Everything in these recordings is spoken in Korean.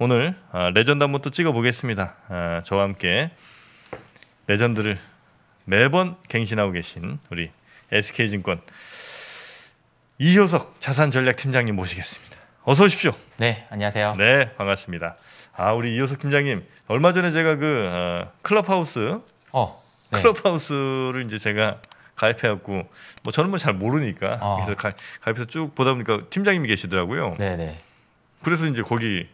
오늘 아, 레전드 한 번 또 찍어보겠습니다. 아, 저와 함께 레전드를 매번 갱신하고 계신 우리 SK증권 이효석 자산전략팀장님 모시겠습니다. 어서 오십시오. 네, 안녕하세요. 네, 반갑습니다. 아, 우리 이효석 팀장님 얼마 전에 제가 그 어, 클럽하우스, 어, 네. 클럽하우스를 이제 제가 가입해갖고 뭐 저는 뭐잘 모르니까 어. 그래서 가, 가입해서 쭉 보다 보니까 팀장님이 계시더라고요. 네, 네. 그래서 이제 거기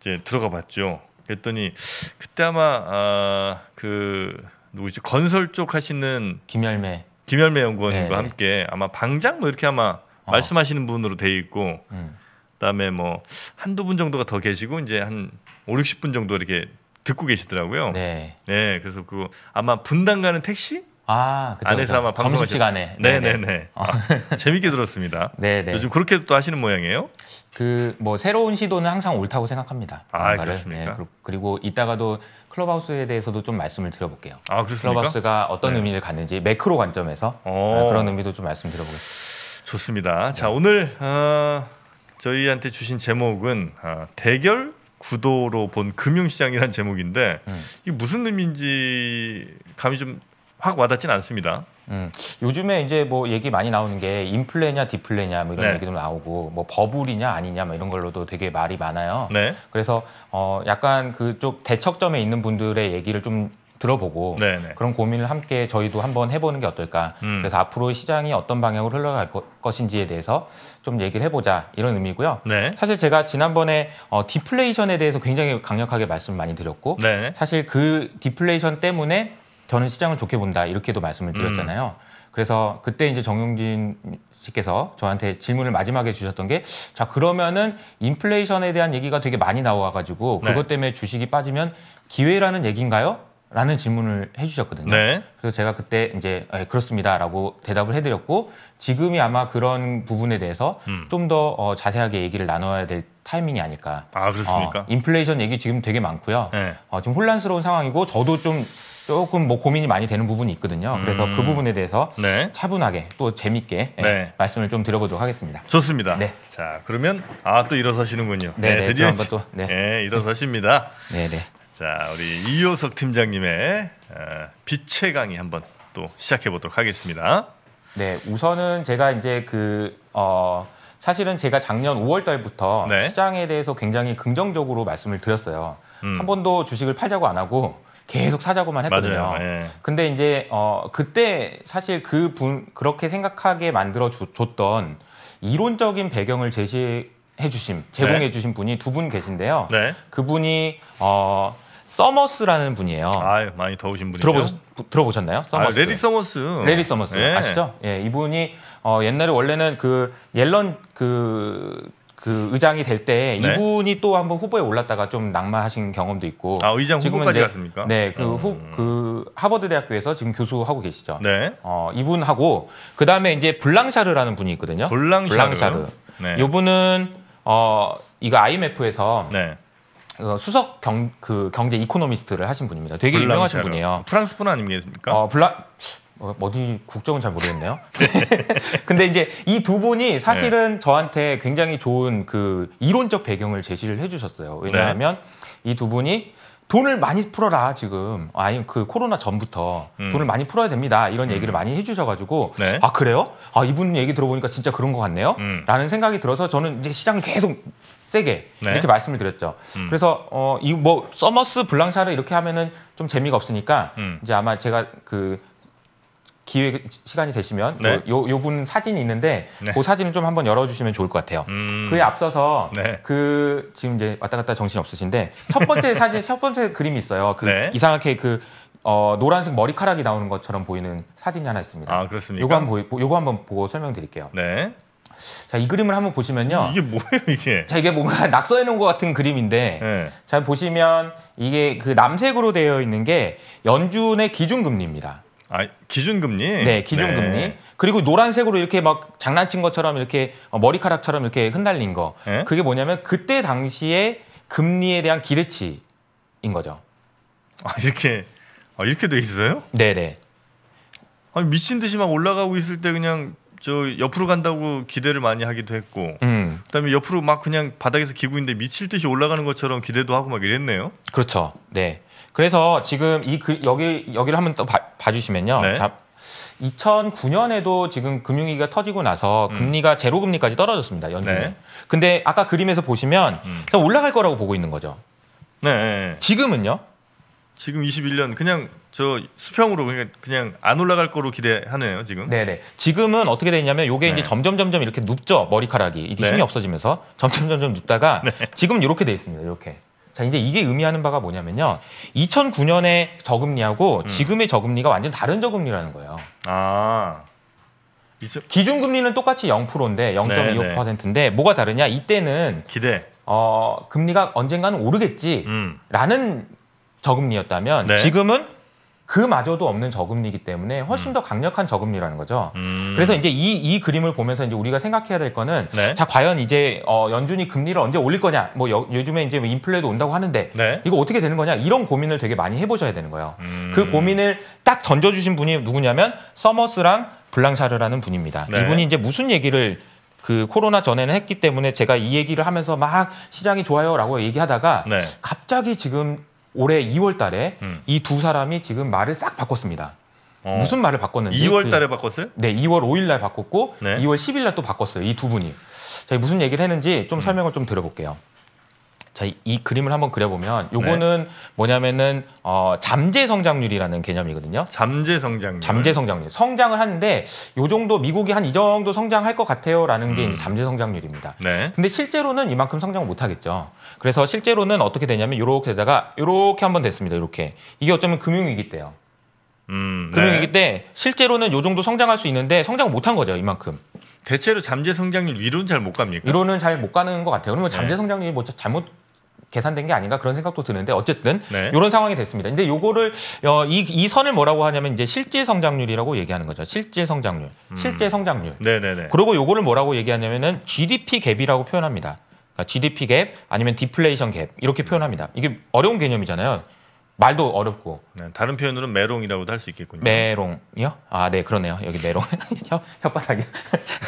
이제 들어가 봤죠. 그랬더니 그때 아마 아, 그 누구지 건설 쪽 하시는 김열매 김열매 연구원과 네, 네. 함께 아마 방장 뭐 이렇게 아마 어. 말씀하시는 분으로 돼 있고 음. 그다음에 뭐 한두 분 정도가 더 계시고 이제 한 5, 60분 정도 이렇게 듣고 계시더라고요. 네. 네 그래서 그 아마 분당 가는 택시 아, 그쵸, 안에서 그쵸. 아마 방송 시간에. 네네네. 네, 네. 어. 아, 재밌게 들었습니다. 네네. 네. 요즘 그렇게 또 하시는 모양이에요? 그 뭐 새로운 시도는 항상 옳다고 생각합니다. 아 그렇습니까? 네, 그리고 이따가도 클럽하우스에 대해서도 좀 말씀을 드려볼게요. 아 그렇습니까? 클럽하우스가 어떤 네. 의미를 갖는지 매크로 관점에서 어... 아, 그런 의미도 좀 말씀드려보겠습니다. 좋습니다. 네. 자 오늘 어, 저희한테 주신 제목은 어, 대결 구도로 본 금융시장이라는 제목인데 음. 이게 무슨 의미인지 감이 좀확 와닿진 않습니다. 음, 요즘에 이제 뭐 얘기 많이 나오는 게 인플레냐 디플레냐 뭐 이런 네. 얘기도 나오고 뭐 버블이냐 아니냐 뭐 이런 걸로도 되게 말이 많아요. 네. 그래서 어 약간 그쪽 대척점에 있는 분들의 얘기를 좀 들어보고 네네. 네. 그런 고민을 함께 저희도 한번 해보는 게 어떨까. 음. 그래서 앞으로 시장이 어떤 방향으로 흘러갈 것인지에 대해서 좀 얘기를 해보자 이런 의미고요. 네. 사실 제가 지난번에 어, 디플레이션에 대해서 굉장히 강력하게 말씀을 많이 드렸고 네. 사실 그 디플레이션 때문에 저는 시장을 좋게 본다 이렇게도 말씀을 음. 드렸잖아요. 음. 그래서 그때 이제 정용진 씨께서 저한테 질문을 마지막에 주셨던 게자 그러면은 인플레이션에 대한 얘기가 되게 많이 나와가지고 네. 그것 때문에 주식이 빠지면 기회라는 얘기인가요? 라는 질문을 해주셨거든요. 네. 그래서 제가 그때 이제 네, 그렇습니다라고 대답을 해드렸고 지금이 아마 그런 부분에 대해서 음. 좀더 어, 자세하게 얘기를 나눠야 될 타이밍이 아닐까. 아 그렇습니까? 어, 인플레이션 얘기 지금 되게 많고요. 네. 어, 지금 혼란스러운 상황이고 저도 좀 조금 뭐 고민이 많이 되는 부분이 있거든요. 그래서 음. 그 부분에 대해서 네. 차분하게 또 재밌게 예, 네. 말씀을 좀 드려보도록 하겠습니다. 좋습니다. 네. 자 그러면 아또 일어서시는군요. 네, 네, 네 드디어 한번 또 네. 예, 일어서십니다. 네, 네. 자 우리 이효석 팀장님의 빛의 어, 강의 한번 또 시작해 보도록 하겠습니다. 네, 우선은 제가 이제 그 어. 사실은 제가 작년 5월 달부터 네. 시장에 대해서 굉장히 긍정적으로 말씀을 드렸어요. 음. 한 번도 주식을 팔자고 안 하고 계속 사자고만 했거든요. 예. 근데 이제 어 그때 사실 그분 그렇게 생각하게 만들어 줬던 이론적인 배경을 제시해 주심 네. 제공해 주신 분이 두 분 계신데요. 네. 그분이 어 서머스라는 분이에요. 아 많이 더우신 분이죠. 들어보, 들어보셨나요? 아, 서머스. 아, 레리 서머스. 레리 서머스. 예. 아시죠? 예, 이분이 어, 옛날에 원래는 그 옐런 그그 의장이 될때 네. 이분이 또 한번 후보에 올랐다가 좀 낙마하신 경험도 있고. 아 의장 후보까지 이제, 갔습니까? 네, 그후그 음. 그 하버드 대학교에서 지금 교수하고 계시죠. 네. 어 이분하고 그 다음에 이제 블랑샤르라는 분이 있거든요. 블랑샤르. 블랑샤르. 네. 이분은 어 이거 IMF에서 네. 그 수석 경, 그 경제 이코노미스트를 하신 분입니다. 되게 블랑샤르. 유명하신 분이에요. 프랑스분 아닙니까? 어, 블라, 어디 국적은 잘 모르겠네요. 근데 이제 이 두 분이 사실은 네. 저한테 굉장히 좋은 그 이론적 배경을 제시를 해주셨어요. 왜냐하면 네. 이두 분이 돈을 많이 풀어라 지금 아니 그 코로나 전부터 음. 돈을 많이 풀어야 됩니다 이런 음. 얘기를 많이 해주셔가지고 네. 아 그래요? 아 이분 얘기 들어보니까 진짜 그런 것 같네요.라는 음. 생각이 들어서 저는 이제 시장을 계속 세게 네. 이렇게 말씀을 드렸죠. 음. 그래서 어 이 뭐 서머스 블랑샤를 이렇게 하면은 좀 재미가 없으니까 음. 이제 아마 제가 그 기회 시간이 되시면 네. 요, 요, 분 사진이 있는데 네. 그 사진을 좀 한번 열어주시면 좋을 것 같아요. 음... 그에 앞서서 네. 그 지금 이제 왔다 갔다 정신 없으신데 첫 번째 사진 첫 번째 그림이 있어요. 그 네. 이상하게 그 어, 노란색 머리카락이 나오는 것처럼 보이는 사진이 하나 있습니다. 아 그렇습니까? 요거 한번 보 요거 한번 보고 설명드릴게요. 네. 자, 이 그림을 한번 보시면요. 이게 뭐예요, 이게? 자, 이게 뭔가 낙서해 놓은 것 같은 그림인데, 네. 자, 보시면 이게 그 남색으로 되어 있는 게 연준의 기준금리입니다. 아, 기준금리? 네, 기준금리. 네. 그리고 노란색으로 이렇게 막 장난친 것처럼 이렇게 어, 머리카락처럼 이렇게 흩날린 거. 네? 그게 뭐냐면 그때 당시에 금리에 대한 기대치인 거죠. 아, 이렇게, 아, 이렇게 돼 있어요? 네네. 아니, 미친 듯이 막 올라가고 있을 때 그냥 저 옆으로 간다고 기대를 많이 하기도 했고 음. 그다음에 옆으로 막 그냥 바닥에서 기구 인데 미칠 듯이 올라가는 것처럼 기대도 하고 막 이랬네요. 그렇죠. 네. 그래서 지금 이 그, 여기 여기를 한번 또 봐, 주시면요 네. 자, 2009년에도 지금 금융위기가 터지고 나서 음. 금리가 제로 금리까지 떨어졌습니다. 연준은. 네. 근데 아까 그림에서 보시면 음. 올라갈 거라고 보고 있는 거죠. 네. 네, 네. 지금은요? 지금 21년 그냥 저 수평으로 그냥 그냥 안 올라갈 거로 기대하네요 지금. 네네. 네. 지금은 어떻게 되냐면 요게 네. 이제 점점 점점 이렇게 눕죠 머리카락이 이게 네. 힘이 없어지면서 점점 점점 눕다가 네. 지금 이렇게 돼 있습니다 이렇게. 자, 이제 이게 의미하는 바가 뭐냐면요. 2009년에 저금리하고 음. 지금의 저금리가 완전 다른 저금리라는 거예요. 아. 이제... 기준금리는 똑같이 0%인데 0.25%인데 네, 뭐가 다르냐? 이때는 기대. 어, 금리가 언젠가는 오르겠지라는 음. 저금리였다면 네. 지금은 그마저도 없는 저금리이기 때문에 훨씬 음. 더 강력한 저금리라는 거죠. 음. 그래서 이제 이, 이 그림을 보면서 이제 우리가 생각해야 될 거는 네. 자 과연 이제 어, 연준이 금리를 언제 올릴 거냐. 뭐 여, 요즘에 이제 뭐 인플레도 온다고 하는데 네. 이거 어떻게 되는 거냐 이런 고민을 되게 많이 해보셔야 되는 거예요. 음. 그 고민을 딱 던져주신 분이 누구냐면 서머스랑 블랑샤르라는 분입니다. 네. 이분이 이제 무슨 얘기를 그 코로나 전에는 했기 때문에 제가 이 얘기를 하면서 막 시장이 좋아요라고 얘기하다가 네. 갑자기 지금 올해 2월 달에 음. 이두 사람이 지금 말을 싹 바꿨습니다. 어. 무슨 말을 바꿨는지 2월 음. 달에 바꿨어요? 네, 2월 5일 날 바꿨고 네. 2월 10일 날 또 바꿨어요. 이 두 분이. 자, 무슨 얘기를 했는지 좀 음. 설명을 좀 드려볼게요. 자, 이, 그림을 한번 그려보면 네. 요거는 네. 뭐냐면은 어, 잠재 성장률이라는 개념이거든요. 잠재 성장률. 잠재 성장률. 성장을 하는데 요 정도 미국이 한 이 정도 성장할 것 같아요라는 게 음. 잠재 성장률입니다. 네. 근데 실제로는 이만큼 성장 못 하겠죠. 그래서 실제로는 어떻게 되냐면 요렇게 되다가 요렇게 한번 됐습니다. 요렇게. 이게 어쩌면 금융 위기 때요. 음, 네. 금융 위기 때 실제로는 요 정도 성장할 수 있는데 성장 못한 거죠. 이만큼. 대체로 잠재 성장률 위로는 잘 못 갑니까? 위로는 잘 못 가는 것 같아요. 그러면 네. 잠재 성장률이 뭐 잘못 계산된 게 아닌가 그런 생각도 드는데 어쨌든 네. 이런 상황이 됐습니다. 근데 요거를 어, 이, 이 선을 뭐라고 하냐면 이제 실질 성장률이라고 얘기하는 거죠. 실질 성장률, 음. 실제 성장률. 네네네. 그리고 요거를 뭐라고 얘기하냐면은 GDP 갭이라고 표현합니다. 그러니까 GDP 갭 아니면 디플레이션 갭 이렇게 표현합니다. 이게 어려운 개념이잖아요. 말도 어렵고. 네, 다른 표현으로는 메롱이라고도 할 수 있겠군요. 메롱이요? 아, 네, 그러네요. 여기 메롱. 혓바닥이.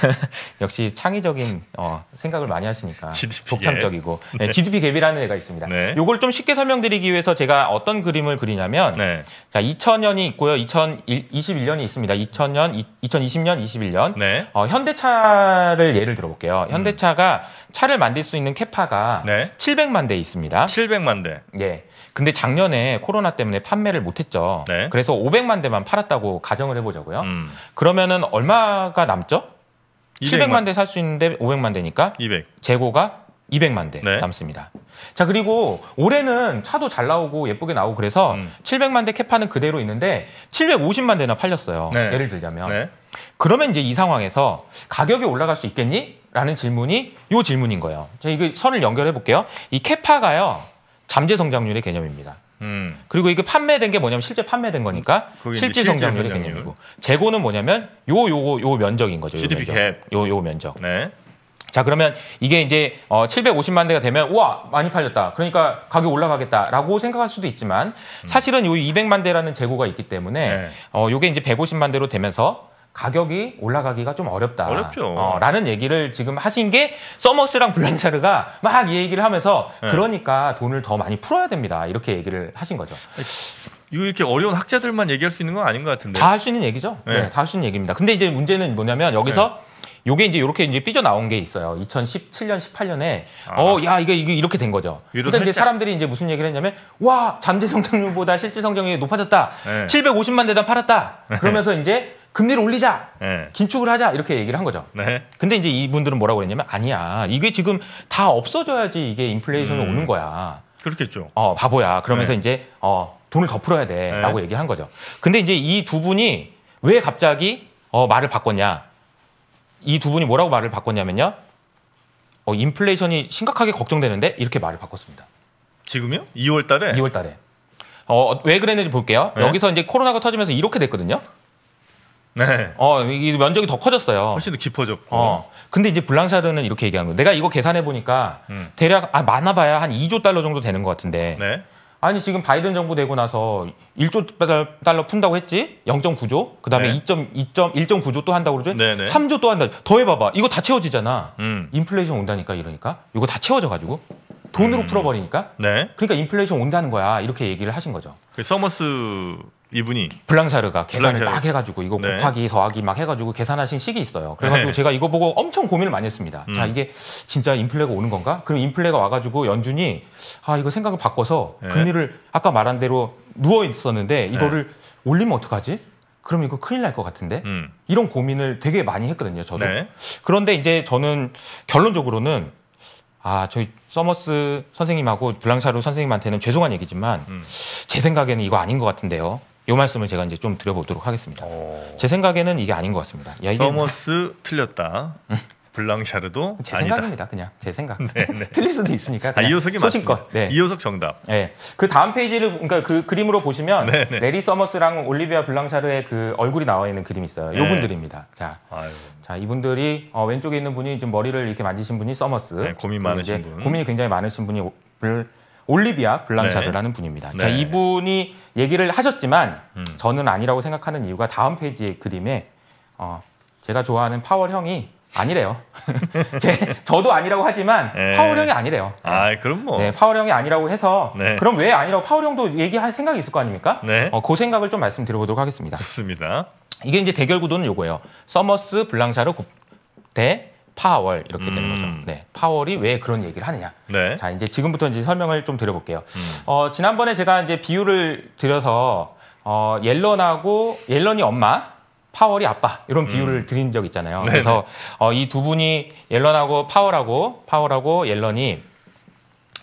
역시 창의적인 어, 생각을 많이 하시니까 GDP 독창적이고. 네. 네, GDP 갭이라는 애가 있습니다. 네. 요걸 좀 쉽게 설명드리기 위해서 제가 어떤 그림을 그리냐면 네. 자, 2000년이 있고요. 2021년이 있습니다. 2000년, 2020년, 21년. 네. 어, 현대차를 예를 들어 볼게요. 현대차가 음. 차를 만들 수 있는 캐파가 700만 대 있습니다. 700만 대. 네. 근데 작년에 코로나 때문에 판매를 못했죠. 네. 그래서 500만 대만 팔았다고 가정을 해보자고요. 음. 그러면은 얼마가 남죠? 200만. 700만 대 살 수 있는데 500만 대니까 200. 재고가 200만 대 네. 남습니다. 자 그리고 올해는 차도 잘 나오고 예쁘게 나오고 그래서 음. 700만 대 캐파는 그대로 있는데 750만 대나 팔렸어요. 네. 예를 들자면 네. 그러면 이제 이 상황에서 가격이 올라갈 수 있겠니? 라는 질문이 요 질문인 거예요. 제가 이거 선을 연결해 볼게요. 이 캐파가요. 잠재 성장률의 개념입니다. 음. 그리고 이게 판매된 게 뭐냐면 실제 판매된 거니까 실제 성장률의 개념이고 재고는 뭐냐면 요 요거 요 면적인 거죠. GDP 요 면적. 갭. 요, 요 면적. 네. 자 그러면 이게 이제 어 750만 대가 되면 우와 많이 팔렸다 그러니까 가격 올라가겠다라고 생각할 수도 있지만 음. 사실은 요 200만 대라는 재고가 있기 때문에 네. 어 요게 이제 150만 대로 되면서 가격이 올라가기가 좀 어렵다. 어렵죠. 어, 라는 얘기를 지금 하신 게 서머스랑 블란차르가막 이 얘기를 하면서 네. 그러니까 돈을 더 많이 풀어야 됩니다. 이렇게 얘기를 하신 거죠. 이거 이렇게 어려운 학자들만 얘기할 수 있는 건 아닌 것 같은데. 다 할 수 있는 얘기죠. 네, 네다할 수 있는 얘기입니다. 근데 이제 문제는 뭐냐면 여기서 네. 요게 이제 이렇게 이제 삐져 나온 게 있어요. 2017년, 18년에 아, 어, 야 이게 이게 이렇게 된 거죠. 근데 살짝... 이제 사람들이 이제 무슨 얘기를 했냐면 와 잠재 성장률보다 실질 성장률이 높아졌다. 네. 750만 대당 팔았다. 네. 그러면서 이제 금리를 올리자, 네. 긴축을 하자 이렇게 얘기를 한 거죠. 네. 근데 이제 이분들은 뭐라고 그랬냐면 아니야, 이게 지금 다 없어져야지 이게 인플레이션이 음. 오는 거야. 그렇겠죠. 어 바보야. 그러면서 네. 이제 어 돈을 더 풀어야 돼라고 네. 얘기한 거죠. 근데 이제 이 두 분이 왜 갑자기 어 말을 바꿨냐? 이 두 분이 뭐라고 말을 바꿨냐면요. 어 인플레이션이 심각하게 걱정되는데 이렇게 말을 바꿨습니다. 지금요? 2월 달에? 2월 달에. 어 왜 그랬는지 볼게요. 네. 여기서 이제 코로나가 터지면서 이렇게 됐거든요. 네. 어, 이 면적이 더 커졌어요. 훨씬 더 깊어졌고. 어. 근데 이제 블랑샤르는 이렇게 얘기한 거예요. 내가 이거 계산해 보니까 음. 대략 아 많아봐야 한 2조 달러 정도 되는 것 같은데. 네. 아니 지금 바이든 정부 되고 나서 1조 달러 푼다고 했지? 0.9조. 그다음에 네. 2.2점 1.9조 또 한다고 그러죠? 네, 네. 3조 또 한다. 더 해봐봐. 이거 다 채워지잖아. 음. 인플레이션 온다니까 이러니까 이거 다 채워져가지고 돈으로 음. 풀어버리니까. 네. 그러니까 인플레이션 온다는 거야. 이렇게 얘기를 하신 거죠. 그 서머스 이분이 블랑샤르가 계산을 블랑샤르. 딱 해가지고 이거 네. 곱하기 더하기 막 해가지고 계산하신 식이 있어요. 그래가지고 네. 제가 이거 보고 엄청 고민을 많이 했습니다. 음. 자 이게 진짜 인플레가 오는 건가? 그럼 인플레가 와가지고 연준이 아 이거 생각을 바꿔서 네. 금리를 아까 말한 대로 누워 있었는데 이거를 네. 올리면 어떡하지? 그럼 이거 큰일 날 것 같은데 음. 이런 고민을 되게 많이 했거든요. 저도 네. 그런데 이제 저는 결론적으로는 아, 저희 서머스 선생님하고 블랑샤르 선생님한테는 죄송한 얘기지만 음. 제 생각에는 이거 아닌 것 같은데요. 요 말씀을 제가 이제 좀 드려보도록 하겠습니다. 오. 제 생각에는 이게 아닌 것 같습니다. 야, 서머스 틀렸다. 음. 블랑샤르도 제 아니다. 생각입니다. 그냥 제 생각. 네, 네. 틀릴 수도 있으니까. 아, 이호석이 맞습니다. 네. 이호석 정답. 네. 그 다음 페이지를 그러니까 그 그림으로 보시면 네네. 네. 레리 서머스랑 올리비아 블랑샤르의 그 얼굴이 나와 있는 그림이 있어요. 요분들입니다. 자, 아이자 이분들이 어, 왼쪽에 있는 분이 좀 머리를 이렇게 만지신 분이 서머스. 네, 고민 많으신 분. 고민이 굉장히 많으신 분이 올, 올리비아 블랑샤르라는 네. 분입니다. 네. 자, 이분이 얘기를 하셨지만 음. 저는 아니라고 생각하는 이유가 다음 페이지의 그림에 어, 제가 좋아하는 파월 형이 아니래요. 제, 저도 아니라고 하지만 네. 파월 형이 아니래요. 아, 그럼 뭐. 네, 파월 형이 아니라고 해서 네. 그럼 왜 아니라고 파월 형도 얘기할 생각이 있을 거 아닙니까? 네. 어, 그 생각을 좀 말씀드려보도록 하겠습니다. 좋습니다. 이게 이제 대결 구도는 요거예요. 서머스 블랑샤르 대 파월 이렇게 되는 거죠. 음. 네, 파월이 왜 그런 얘기를 하느냐. 네. 자, 이제 지금부터 이제 설명을 좀 드려볼게요. 음. 어, 지난번에 제가 이제 비유를 드려서 어, 옐런하고 옐런이 엄마, 파월이 아빠 이런 비유를 음. 드린 적 있잖아요. 네네. 그래서 어, 이 두 분이 옐런하고 파월하고 파월하고 옐런이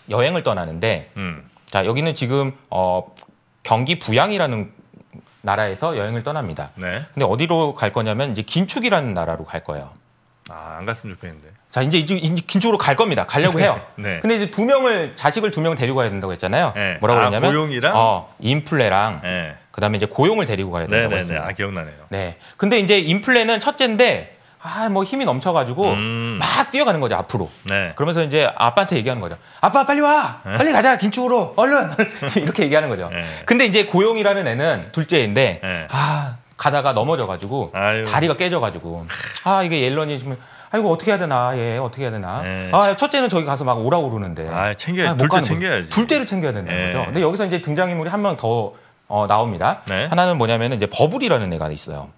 여행을 떠나는데 음. 자 여기는 지금 어, 경기 부양이라는 나라에서 여행을 떠납니다. 네. 근데 어디로 갈 거냐면 이제 긴축이라는 나라로 갈 거예요. 아, 안 갔으면 좋겠는데. 자, 이제, 이제, 이 긴축으로 갈 겁니다. 가려고 네, 해요. 네. 근데 이제 두 명을, 자식을 두 명 데리고 가야 된다고 했잖아요. 네. 뭐라고 아, 했냐면. 고용이랑? 어, 인플레랑. 네. 그 다음에 이제 고용을 데리고 가야 된다고 네, 네, 네 했습니다. 아, 기억나네요. 네. 근데 이제 인플레는 첫째인데, 아, 뭐 힘이 넘쳐가지고 음. 막 뛰어가는 거죠, 앞으로. 네. 그러면서 이제 아빠한테 얘기하는 거죠. 아빠, 빨리 와! 네. 빨리 가자! 긴축으로! 얼른! 이렇게 얘기하는 거죠. 네. 근데 이제 고용이라는 애는 둘째인데, 네. 아, 가다가 넘어져가지고 아유. 다리가 깨져가지고 아 이게 옐런이 지금 아이고 어떻게 해야 되나 얘 예, 어떻게 해야 되나 네. 아 첫째는 저기 가서 막 오라고 그러는데 아 챙겨 아, 둘째 챙겨야지 거 둘째를 챙겨야 되는 네. 거죠 근데 여기서 이제 등장 인물이 한 명더 어, 나옵니다 네. 하나는 뭐냐면 이제 버블이라는 애가 있어요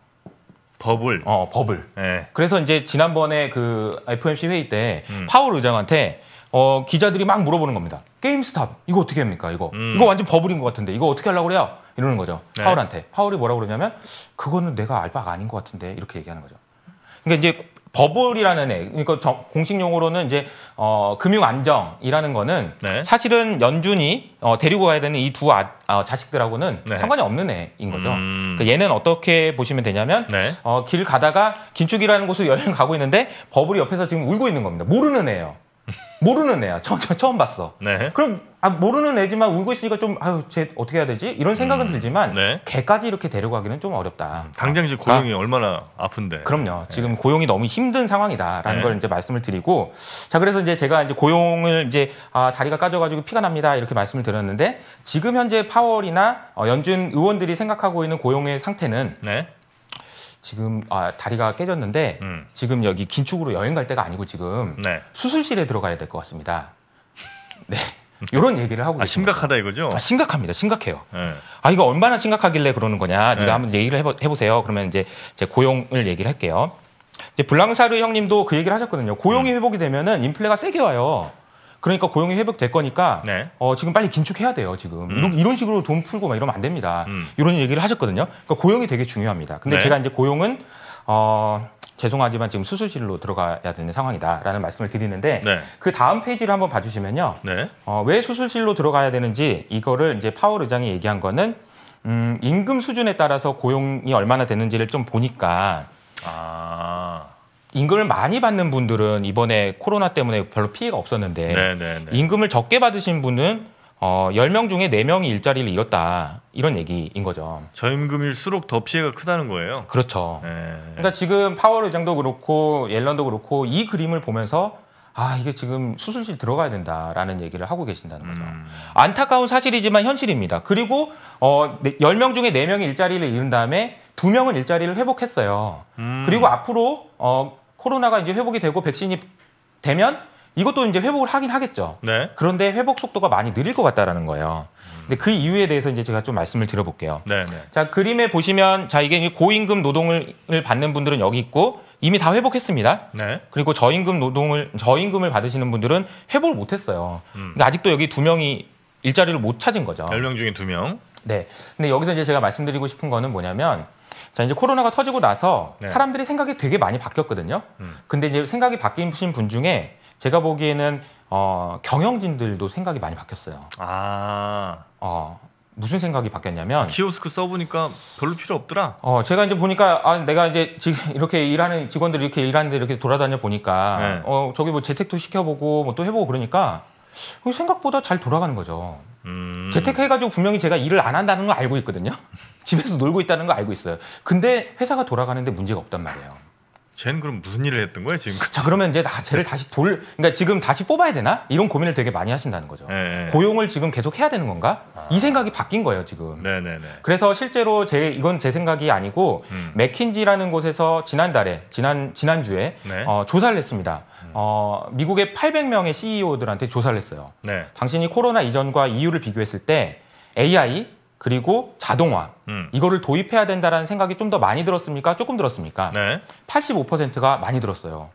버블 어 버블 네. 그래서 이제 지난번에 그 f m c 회의 때 음. 파울 의장한테 어 기자들이 막 물어보는 겁니다 게임 스탑 이거 어떻게 합니까 이거 음. 이거 완전 버블인 것 같은데 이거 어떻게 하려고 그래요 이러는 거죠. 네. 파울한테. 파울이 뭐라고 그러냐면 그거는 내가 알바가 아닌 것 같은데 이렇게 얘기하는 거죠. 그러니까 이제 버블이라는 애, 그러니까 정, 공식 용어로는 이제 어, 금융 안정이라는 거는 네. 사실은 연준이 어, 데리고 가야 되는 이 두 아, 어, 자식들하고는 네. 상관이 없는 애인 거죠. 음... 그러니까 얘는 어떻게 보시면 되냐면 네. 어, 길 가다가 긴축이라는 곳을 여행 가고 있는데 버블이 옆에서 지금 울고 있는 겁니다. 모르는 애예요. 모르는 애야. 처음, 처음 봤어. 네. 그럼 아, 모르는 애지만 울고 있으니까 좀 아유 쟤 어떻게 해야 되지? 이런 생각은 음, 들지만 네. 개까지 이렇게 데려가기는 좀 어렵다. 음, 당장 이제 고용이 아, 얼마나 아픈데. 그럼요. 네. 지금 네. 고용이 너무 힘든 상황이다라는 네. 걸 이제 말씀을 드리고 자 그래서 이제 제가 이제 고용을 이제 아, 다리가 까져가지고 피가 납니다 이렇게 말씀을 드렸는데 지금 현재 파월이나 어, 연준 의원들이 생각하고 있는 고용의 상태는 네. 지금 아, 다리가 깨졌는데 음. 지금 여기 긴축으로 여행 갈 때가 아니고 지금 네. 수술실에 들어가야 될 것 같습니다. 네. 이런 얘기를 하고 아, 있습니다. 심각하다 이거죠? 아, 심각합니다. 심각해요. 네. 아 이거 얼마나 심각하길래 그러는 거냐? 네가 네. 한번 얘기를 해보, 해보세요. 그러면 이제 제 고용을 얘기를 할게요. 이제 블랑사르 형님도 그 얘기를 하셨거든요. 고용이 음. 회복이 되면은 인플레가 세게 와요. 그러니까 고용이 회복될 거니까 네. 어, 지금 빨리 긴축해야 돼요. 지금 음. 이런 식으로 돈 풀고 막 이러면 안 됩니다. 음. 이런 얘기를 하셨거든요. 그러니까 고용이 되게 중요합니다. 근데 네. 제가 이제 고용은 어, 죄송하지만 지금 수술실로 들어가야 되는 상황이다라는 말씀을 드리는데 네. 그 다음 페이지를 한번 봐주시면요. 네. 어, 왜 수술실로 들어가야 되는지 이거를 이제 파월 의장이 얘기한 거는 음, 임금 수준에 따라서 고용이 얼마나 되는지를 좀 보니까 아... 임금을 많이 받는 분들은 이번에 코로나 때문에 별로 피해가 없었는데 네네네. 네, 네. 임금을 적게 받으신 분은 어, 10명 중에 4명이 일자리를 잃었다. 이런 얘기인 거죠. 저임금일수록 더 피해가 크다는 거예요. 그렇죠. 네. 그러니까 지금 파월 의장도 그렇고 옐런도 그렇고 이 그림을 보면서 아, 이게 지금 수술실 들어가야 된다라는 얘기를 하고 계신다는 거죠. 음. 안타까운 사실이지만 현실입니다. 그리고 어, 10명 중에 4명이 일자리를 잃은 다음에 2명은 일자리를 회복했어요. 음. 그리고 앞으로 어, 코로나가 이제 회복이 되고 백신이 되면 이것도 이제 회복을 하긴 하겠죠. 네. 그런데 회복 속도가 많이 느릴 것 같다라는 거예요. 음. 근데 그 이유에 대해서 이제 제가 좀 말씀을 드려볼게요. 네, 네. 자 그림에 보시면 자 이게 고임금 노동을 받는 분들은 여기 있고 이미 다 회복했습니다. 네. 그리고 저임금 노동을 저임금을 받으시는 분들은 회복을 못했어요. 음. 그 아직도 여기 두 명이 일자리를 못 찾은 거죠. 열명 중에 두 명. 네. 근데 여기서 이제 제가 말씀드리고 싶은 거는 뭐냐면 자 이제 코로나가 터지고 나서 네. 사람들이 생각이 되게 많이 바뀌었거든요. 음. 근데 이제 생각이 바뀌신 분 중에 제가 보기에는 어, 경영진들도 생각이 많이 바뀌었어요. 아. 어, 무슨 생각이 바뀌었냐면 키오스크 써보니까 별로 필요 없더라. 어 제가 이제 보니까 아 내가 이제 지금 이렇게 일하는 직원들이 렇게 일하는데 이렇게 돌아다녀 보니까 네. 어 저기 뭐 재택도 시켜보고 뭐 또 해보고 그러니까 생각보다 잘 돌아가는 거죠. 음... 재택해가지고 분명히 제가 일을 안 한다는 걸 알고 있거든요. 집에서 놀고 있다는 거 알고 있어요. 근데 회사가 돌아가는데 문제가 없단 말이에요. 쟤는 그럼 무슨 일을 했던 거예요 지금? 자 그러면 이제 나 쟤를 네. 다시 돌 그러니까 지금 다시 뽑아야 되나 이런 고민을 되게 많이 하신다는 거죠. 네. 네. 고용을 지금 계속 해야 되는 건가? 아. 이 생각이 바뀐 거예요 지금. 네네네. 네, 네. 그래서 실제로 제 이건 제 생각이 아니고 음. 맥킨지라는 곳에서 지난달에 지난 지난주에 네. 어, 조사를 했습니다. 음. 어, 미국의 800명의 CEO들한테 조사를 했어요. 당신이 코로나 이전과 이후를 비교했을 때 AI 그리고 자동화 음. 이거를 도입해야 된다라는 생각이 좀 더 많이 들었습니까? 조금 들었습니까? 네. 85%가 많이 들었어요.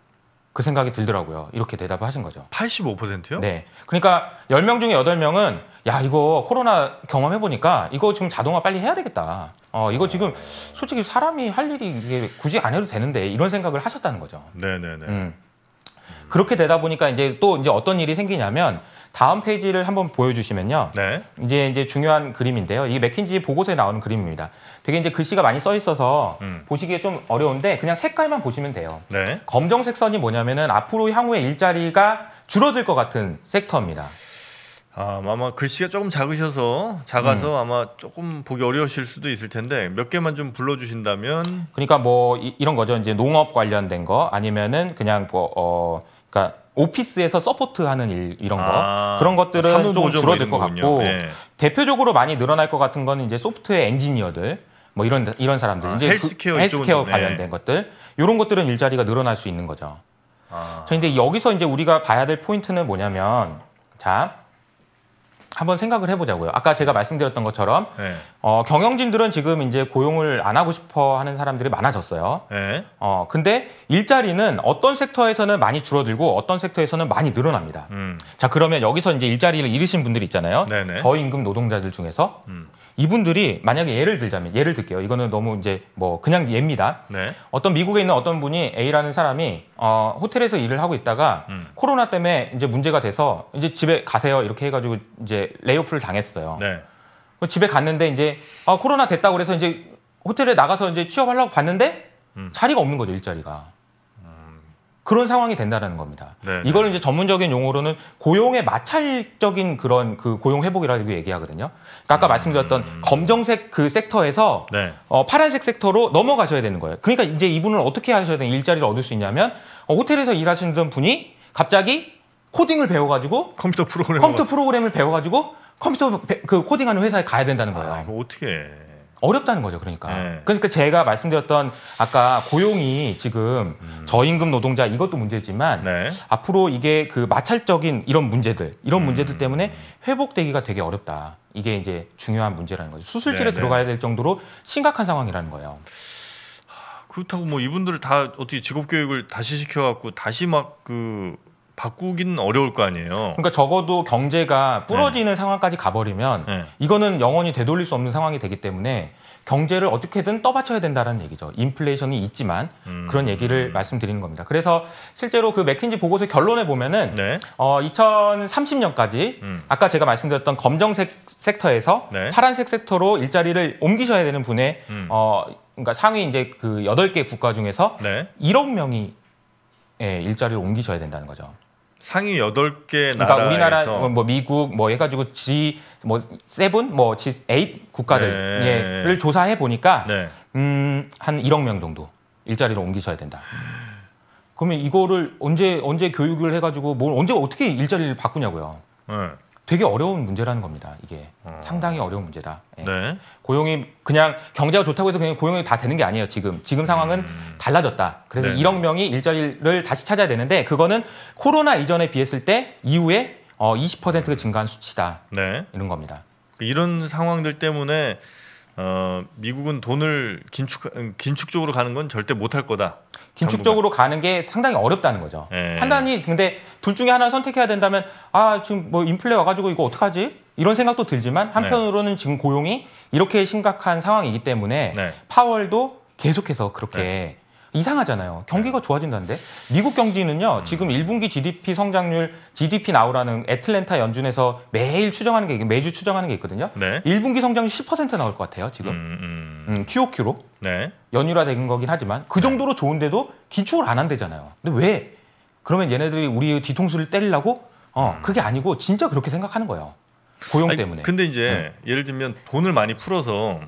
그 생각이 들더라고요. 이렇게 대답을 하신 거죠. 85%요? 네. 그러니까 10명 중에 8명은 야, 이거 코로나 경험해 보니까 이거 지금 자동화 빨리 해야 되겠다. 어, 이거 어. 지금 솔직히 사람이 할 일이 이게 굳이 안 해도 되는데 이런 생각을 하셨다는 거죠. 네, 네, 네. 음. 그렇게 되다 보니까 이제 또 이제 어떤 일이 생기냐면 다음 페이지를 한번 보여주시면요. 네. 이제 이제 중요한 그림인데요. 이게 맥킨지 보고서에 나오는 그림입니다. 되게 이제 글씨가 많이 써 있어서 음. 보시기에 좀 어려운데 그냥 색깔만 보시면 돼요. 네. 검정색 선이 뭐냐면은 앞으로 향후에 일자리가 줄어들 것 같은 섹터입니다. 아, 아마 글씨가 조금 작으셔서 작아서 음. 아마 조금 보기 어려우실 수도 있을 텐데 몇 개만 좀 불러주신다면. 그러니까 뭐 이, 런 거죠. 이제 농업 관련된 거 아니면은 그냥 뭐 어, 그러니까. 오피스에서 서포트하는 일 이런 거 아, 그런 것들은 좀 줄어들 것 같고 네. 대표적으로 많이 늘어날 것 같은 거는 이제 소프트웨어 엔지니어들 뭐 이런 이런 사람들 아, 이제 헬스케어, 그, 헬스케어 관련된 네. 것들 이런 것들은 일자리가 늘어날 수 있는 거죠. 아. 저 근데 여기서 이제 우리가 봐야 될 포인트는 뭐냐면 자 한번 생각을 해보자고요. 아까 제가 말씀드렸던 것처럼 네. 어, 경영진들은 지금 이제 고용을 안 하고 싶어 하는 사람들이 많아졌어요. 네. 어, 근데 일자리는 어떤 섹터에서는 많이 줄어들고 어떤 섹터에서는 많이 늘어납니다. 음. 자 그러면 여기서 이제 일자리를 잃으신 분들이 있잖아요. 네네. 저임금 노동자들 중에서 음. 이분들이 만약에 예를 들자면 예를 들게요. 이거는 너무 이제 뭐 그냥 예입니다. 네. 어떤 미국에 있는 어떤 분이 A라는 사람이 어, 호텔에서 일을 하고 있다가 음. 코로나 때문에 이제 문제가 돼서 이제 집에 가세요 이렇게 해가지고 이제 레이오프를 당했어요. 네. 그 집에 갔는데 이제 아, 코로나 됐다고 그래서 이제 호텔에 나가서 이제 취업하려고 봤는데 음. 자리가 없는 거죠 일자리가. 그런 상황이 된다는 겁니다. 네, 네. 이걸 이제 전문적인 용어로는 고용의 마찰적인 그런 그 고용 회복이라고 얘기하거든요. 그러니까 아까 음... 말씀드렸던 검정색 그 섹터에서 네. 어, 파란색 섹터로 넘어가셔야 되는 거예요. 그러니까 이제 이분을 어떻게 하셔야 되는 일자리를 얻을 수 있냐면 어, 호텔에서 일하시는 분이 갑자기 코딩을 배워가지고 컴퓨터 프로그램 컴퓨터 프로그램을 배워가지고 컴퓨터 배, 그 코딩하는 회사에 가야 된다는 거예요. 아, 어떻게? 어렵다는 거죠, 그러니까. 네. 그러니까 제가 말씀드렸던 아까 고용이 지금 음. 저임금 노동자 이것도 문제지만 네. 앞으로 이게 그 마찰적인 이런 문제들, 이런 음. 문제들 때문에 회복되기가 되게 어렵다. 이게 이제 중요한 문제라는 거죠. 수술실에 네, 네. 들어가야 될 정도로 심각한 상황이라는 거예요. 그렇다고 뭐 이분들을 다 어떻게 직업 교육을 다시 시켜갖고 다시 막그 바꾸기는 어려울 거 아니에요. 그러니까 적어도 경제가 부러지는 네. 상황까지 가버리면 네. 이거는 영원히 되돌릴 수 없는 상황이 되기 때문에 경제를 어떻게든 떠받쳐야 된다는 얘기죠. 인플레이션이 있지만 음, 그런 얘기를 음. 말씀드리는 겁니다. 그래서 실제로 그 맥킨지 보고서 결론에 보면은 네. 어, 2030년까지 음. 아까 제가 말씀드렸던 검정색 섹터에서 네. 파란색 섹터로 일자리를 옮기셔야 되는 분의 음. 어, 그러니까 상위 이제 그 8개 국가 중에서 1억 명이 예, 일자리를 옮기셔야 된다는 거죠. 상위 여덟 개 나라에서 그러니까 우리나라 뭐, 뭐 미국 뭐 해가지고 G 뭐 세븐 뭐 G 8 국가들을 네. 조사해 보니까 네. 음한 1억 명 정도 일자리로 옮기셔야 된다. 그러면 이거를 언제 언제 교육을 해가지고 뭘 언제 어떻게 일자리를 바꾸냐고요. 네. 되게 어려운 문제라는 겁니다. 이게 음. 상당히 어려운 문제다. 예. 네. 고용이 그냥 경제가 좋다고 해서 그냥 고용이 다 되는 게 아니에요. 지금 지금 상황은 음. 달라졌다. 그래서 네 1억 명이 일자리를 다시 찾아야 되는데 그거는 코로나 이전에 비했을 때 이후에 어 20%가 증가한 수치다. 네. 이런 겁니다. 이런 상황들 때문에 어, 미국은 돈을 긴축 긴축적으로 가는 건 절대 못할 거다. 긴축적으로 당분간. 가는 게 상당히 어렵다는 거죠. 예. 판단이 근데 둘 중에 하나 선택해야 된다면 아 지금 뭐 인플레 와가지고 이거 어떡하지? 이런 생각도 들지만 한편으로는 네. 지금 고용이 이렇게 심각한 상황이기 때문에 네. 파월도 계속해서 그렇게 네. 이상하잖아요. 경기가 네. 좋아진다는데 미국 경기는요. 음. 지금 1분기 GDP 성장률 GDP 나오라는 애틀랜타 연준에서 매일 추정하는 게 매주 추정하는 게 있거든요. 네. 1분기 성장률 10% 나올 것 같아요. 지금 음, 음. 음, QOQ로 네. 연율화된 거긴 하지만 그 네. 정도로 네. 좋은데도 기축을 안 한대잖아요. 근데 왜? 그러면 얘네들이 우리 뒤통수를 때리려고? 어 음. 그게 아니고 진짜 그렇게 생각하는 거예요. 고용 아니, 때문에. 근데 이제 네. 예를 들면 돈을 많이 풀어서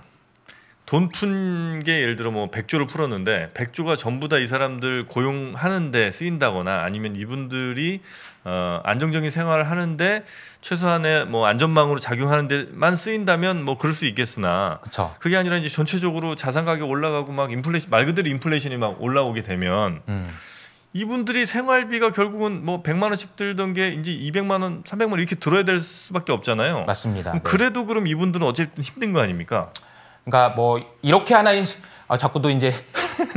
돈푼게 예를 들어 뭐백조를 풀었는데 백조가 전부 다 이 사람들 고용하는데 쓰인다거나 아니면 이분들이 어 안정적인 생활을 하는데 최소한의 뭐 안전망으로 작용하는 데만 쓰인다면 뭐 그럴 수 있겠으나 그쵸. 그게 아니라 이제 전체적으로 자산 가격 올라가고 막 인플레이션 말 그대로 인플레이션이 막 올라오게 되면 음. 이분들이 생활비가 결국은 뭐 100만 원씩 들던 게 이제 200만 원, 300만 원 이렇게 들어야 될 수밖에 없잖아요. 맞습니다. 그럼 네. 그래도 그럼 이분들은 어쨌든 힘든 거 아닙니까? 그러니까 뭐 이렇게 하나 인 아, 자꾸 또 이제